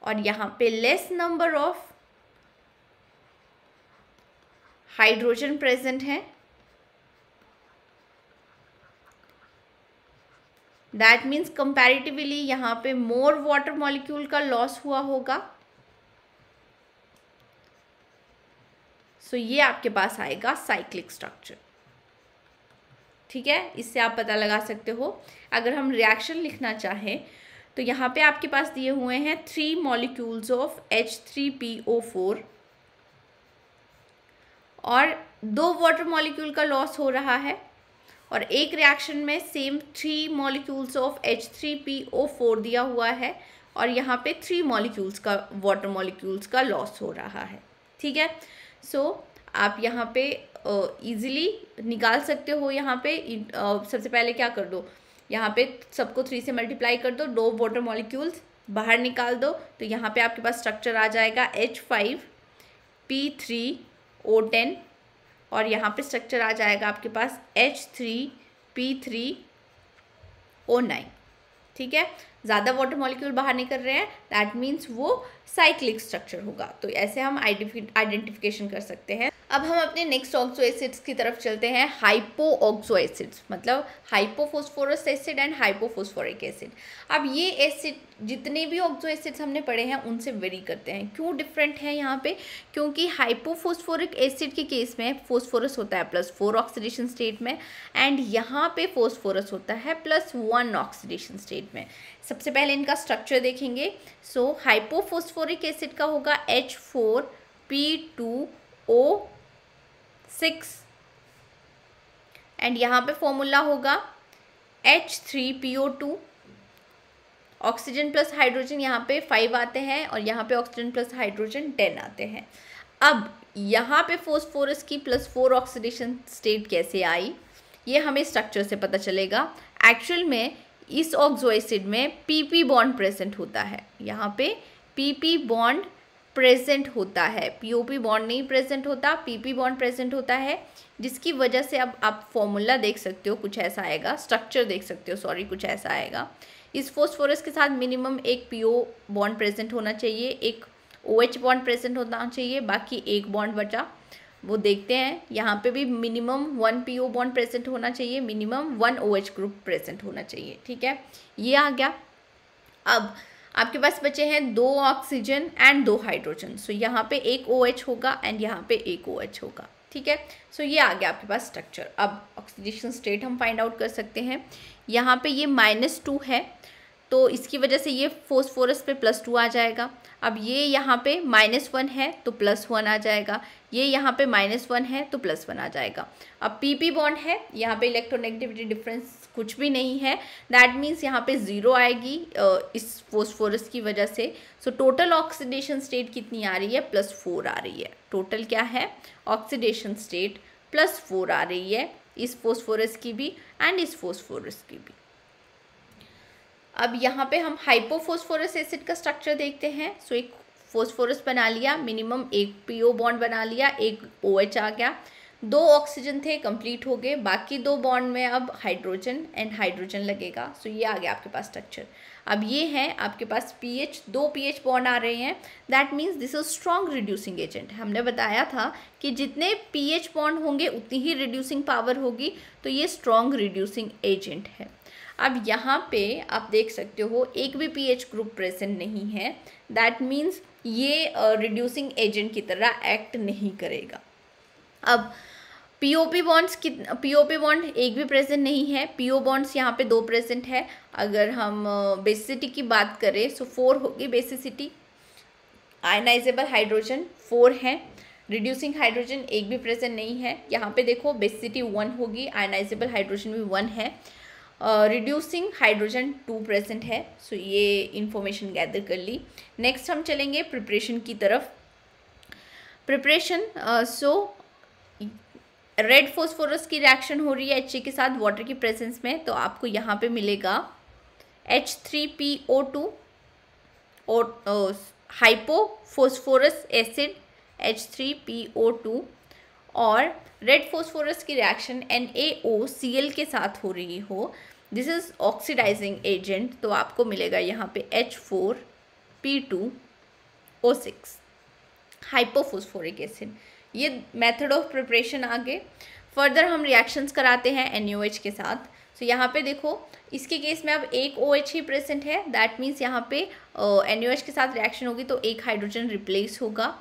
और यहां पे less number of hydrogen present है दैट मीन्स कंपैरेटिवली यहां पे मोर वाटर मॉलिक्यूल का लॉस हुआ होगा सो so ये आपके पास आएगा साइक्लिक स्ट्रक्चर ठीक है इससे आप पता लगा सकते हो अगर हम रिएक्शन लिखना चाहें तो यहाँ पे आपके पास दिए हुए हैं three molecules of H three P O four और दो वाटर मॉलिक्यूल का लॉस हो रहा है और एक रिएक्शन में same three molecules of H three P O four दिया हुआ है और यहाँ पे थ्री मॉलिक्यूल्स का वाटर मॉलिक्यूल्स का लॉस हो रहा है ठीक है सो so, आप यहाँ पे ईजिली निकाल सकते हो यहाँ पे सबसे पहले क्या कर दो यहाँ पे सबको थ्री से मल्टीप्लाई कर दो दो वाटर मॉलिक्यूल्स बाहर निकाल दो तो यहाँ पे आपके पास स्ट्रक्चर आ जाएगा H five P three O ten और यहाँ पे स्ट्रक्चर आ जाएगा आपके पास H three P three O nine ठीक है ज़्यादा वाटर मॉलिक्यूल बाहर निकल रहे हैं दैट मीन्स वो साइक्लिक स्ट्रक्चर होगा तो ऐसे हम आइडेंटिफिकेशन कर सकते हैं अब हम अपने नेक्स्ट ऑक्सो एसिड्स की तरफ चलते हैं हाइपो ऑक्सो एसिड्स मतलब hypophosphorous acid and hypophosphoric acid अब ये एसिड जितने भी ऑक्सो एसिड्स हमने पढ़े हैं उनसे वेरी करते हैं क्यों डिफरेंट है यहाँ पे क्योंकि हाइपोफोस्फोरिक एसिड के केस में फोस्फोरस होता है प्लस फोर ऑक्सीडेशन स्टेट में एंड यहाँ पे फोस्फोरस होता है प्लस वन ऑक्सीडेशन स्टेट में सबसे पहले इनका स्ट्रक्चर देखेंगे सो हाइपोफोस्फोरिक एसिड का होगा H four P two O six and यहाँ पे फॉर्मूला होगा H three P O two oxygen plus hydrogen यहाँ पे फाइव आते हैं और यहाँ पे ऑक्सीजन प्लस हाइड्रोजन टेन आते हैं अब यहाँ पे फोस्फोरस की प्लस फोर ऑक्सीडेशन स्टेट कैसे आई ये हमें स्ट्रक्चर से पता चलेगा एक्चुअल में इस ऑक्जो एसिड में पीपी बॉन्ड प्रेजेंट होता है यहाँ पे पीपी बॉन्ड प्रेजेंट होता है पीओपी बॉन्ड नहीं प्रेजेंट होता पीपी बॉन्ड प्रेजेंट होता है जिसकी वजह से अब आप फॉर्मूला देख सकते हो कुछ ऐसा आएगा स्ट्रक्चर देख सकते हो सॉरी कुछ ऐसा आएगा इस फोस्फोरस के साथ मिनिमम एक पीओ बॉन्ड प्रेजेंट होना चाहिए एक ओ एच बॉन्ड प्रेजेंट होना चाहिए बाकी एक बॉन्ड बचा वो देखते हैं यहाँ पे भी minimum one P O bond present होना चाहिए minimum one O H group present होना चाहिए ठीक है ये आ गया अब आपके पास बचे हैं दो ऑक्सीजन एंड दो हाइड्रोजन सो so, यहाँ पे एक ओ OH होगा एंड यहाँ पे एक ओ OH होगा ठीक है सो so, ये आ गया आपके पास स्ट्रक्चर अब ऑक्सीजेशन स्टेट हम फाइंड आउट कर सकते हैं यहाँ पे ये माइनस टू है तो इसकी वजह से ये फोस्फोरस पे प्लस टू आ जाएगा अब ये यहाँ पे माइनस वन है तो प्लस वन आ जाएगा ये यहाँ पे माइनस वन है तो प्लस वन आ जाएगा अब पी पी बॉन्ड है यहाँ पे इलेक्ट्रोनेगेटिविटी डिफरेंस कुछ भी नहीं है दैट मीन्स यहाँ पे ज़ीरो आएगी इस फोस्फोरस की वजह से सो टोटल ऑक्सीडेशन स्टेट कितनी आ रही है प्लस फोर आ रही है टोटल क्या है ऑक्सीडेशन स्टेट प्लस फोर आ रही है इस फोस्फोरस की भी एंड इस फोस्फोरस की भी अब यहाँ पे हम हाइपोफोस्फोरस एसिड का स्ट्रक्चर देखते हैं सो एक फोस्फोरस बना लिया मिनिमम एक पी ओ बॉन्ड बना लिया एक ओ OH आ गया दो ऑक्सीजन थे कंप्लीट हो गए बाकी दो बॉन्ड में अब हाइड्रोजन एंड हाइड्रोजन लगेगा सो ये आ गया आपके पास स्ट्रक्चर अब ये है आपके पास पीएच दो पीएच बॉन्ड आ रहे हैं that means this is strong reducing agent हमने बताया था कि जितने पीएच बॉन्ड होंगे उतनी ही रिड्यूसिंग पावर होगी तो ये स्ट्रॉन्ग रिड्यूसिंग एजेंट है अब यहाँ पे आप देख सकते हो एक भी पीएच ग्रुप प्रेजेंट नहीं है दैट मीन्स ये रिड्यूसिंग uh, एजेंट की तरह एक्ट नहीं करेगा अब पीओपी बॉन्ड्स कित पीओपी बॉन्ड एक भी प्रेजेंट नहीं है पीओ बॉन्ड्स यहाँ पे दो प्रेजेंट है अगर हम बेसिसिटी की बात करें सो फोर होगी बेसिसिटी आयनाइजेबल हाइड्रोजन फोर है रिड्यूसिंग हाइड्रोजन एक भी प्रेजेंट नहीं है यहाँ पे देखो बेसिसिटी वन होगी आयनाइजेबल हाइड्रोजन भी वन है रिड्यूसिंग हाइड्रोजन टू प्रेजेंट है सो ये इन्फॉर्मेशन गैदर कर ली नेक्स्ट हम चलेंगे प्रिपरेशन की तरफ प्रिपरेशन सो रेड फोस्फोरस की रिएक्शन हो रही है एच के साथ वाटर की प्रेजेंस में तो आपको यहाँ पे मिलेगा H three P O two और phosphorous acid H three P O two और रेड फोस्फोरस की reaction N A O C L के साथ हो रही हो दिस इज़ ऑक्सीडाइजिंग एजेंट तो आपको मिलेगा यहाँ पे H four P two O six hypophosphoric acid ये मेथड ऑफ प्रिपरेशन आगे फर्दर हम रिएक्शंस कराते हैं एन यू एच के साथ सो so, यहाँ पे देखो इसके केस में अब एक ओ OH ही प्रेजेंट है दैट मीन्स यहाँ पे एन uh, एच के साथ रिएक्शन होगी तो एक हाइड्रोजन रिप्लेस होगा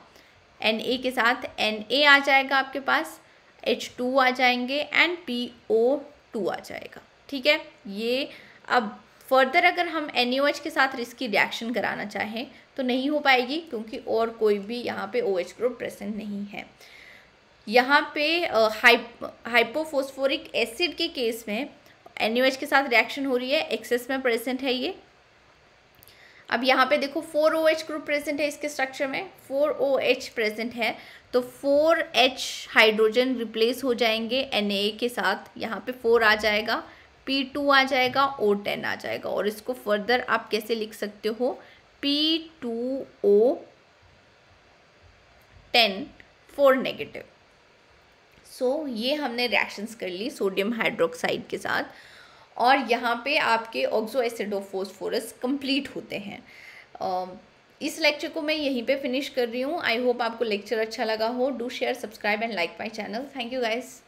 एन ए के साथ एन ए आ जाएगा आपके पास एच टू आ जाएंगे एंड पी ओ टू आ जाएगा ठीक है ये अब फर्दर अगर हम एन ओ एच के साथ रिस्की रिएक्शन कराना चाहें तो नहीं हो पाएगी क्योंकि और कोई भी यहाँ पे ओ एच ग्रुप प्रेजेंट नहीं है यहाँ पे हाइप हाइपोफोस्फोरिक एसिड के केस में एन ओ एच के साथ रिएक्शन हो रही है एक्सेस में प्रेजेंट है ये अब यहाँ पे देखो four O H group present है इसके स्ट्रक्चर में फोर ओ एच प्रेजेंट है तो फोर एच हाइड्रोजन रिप्लेस हो जाएंगे एन ए के साथ यहाँ पे फोर आ जाएगा पी टू आ जाएगा ओ टेन आ जाएगा और इसको फर्दर आप कैसे लिख सकते हो P two O ten four negative so ये हमने रिएक्शंस कर ली सोडियम हाइड्रोक्साइड के साथ और यहाँ पे आपके ऑक्सो एसिडोफोस्फोरस कंप्लीट होते हैं इस लेक्चर को मैं यहीं पे फिनिश कर रही हूँ आई होप आपको लेक्चर अच्छा लगा हो do share subscribe and like my channel thank you guys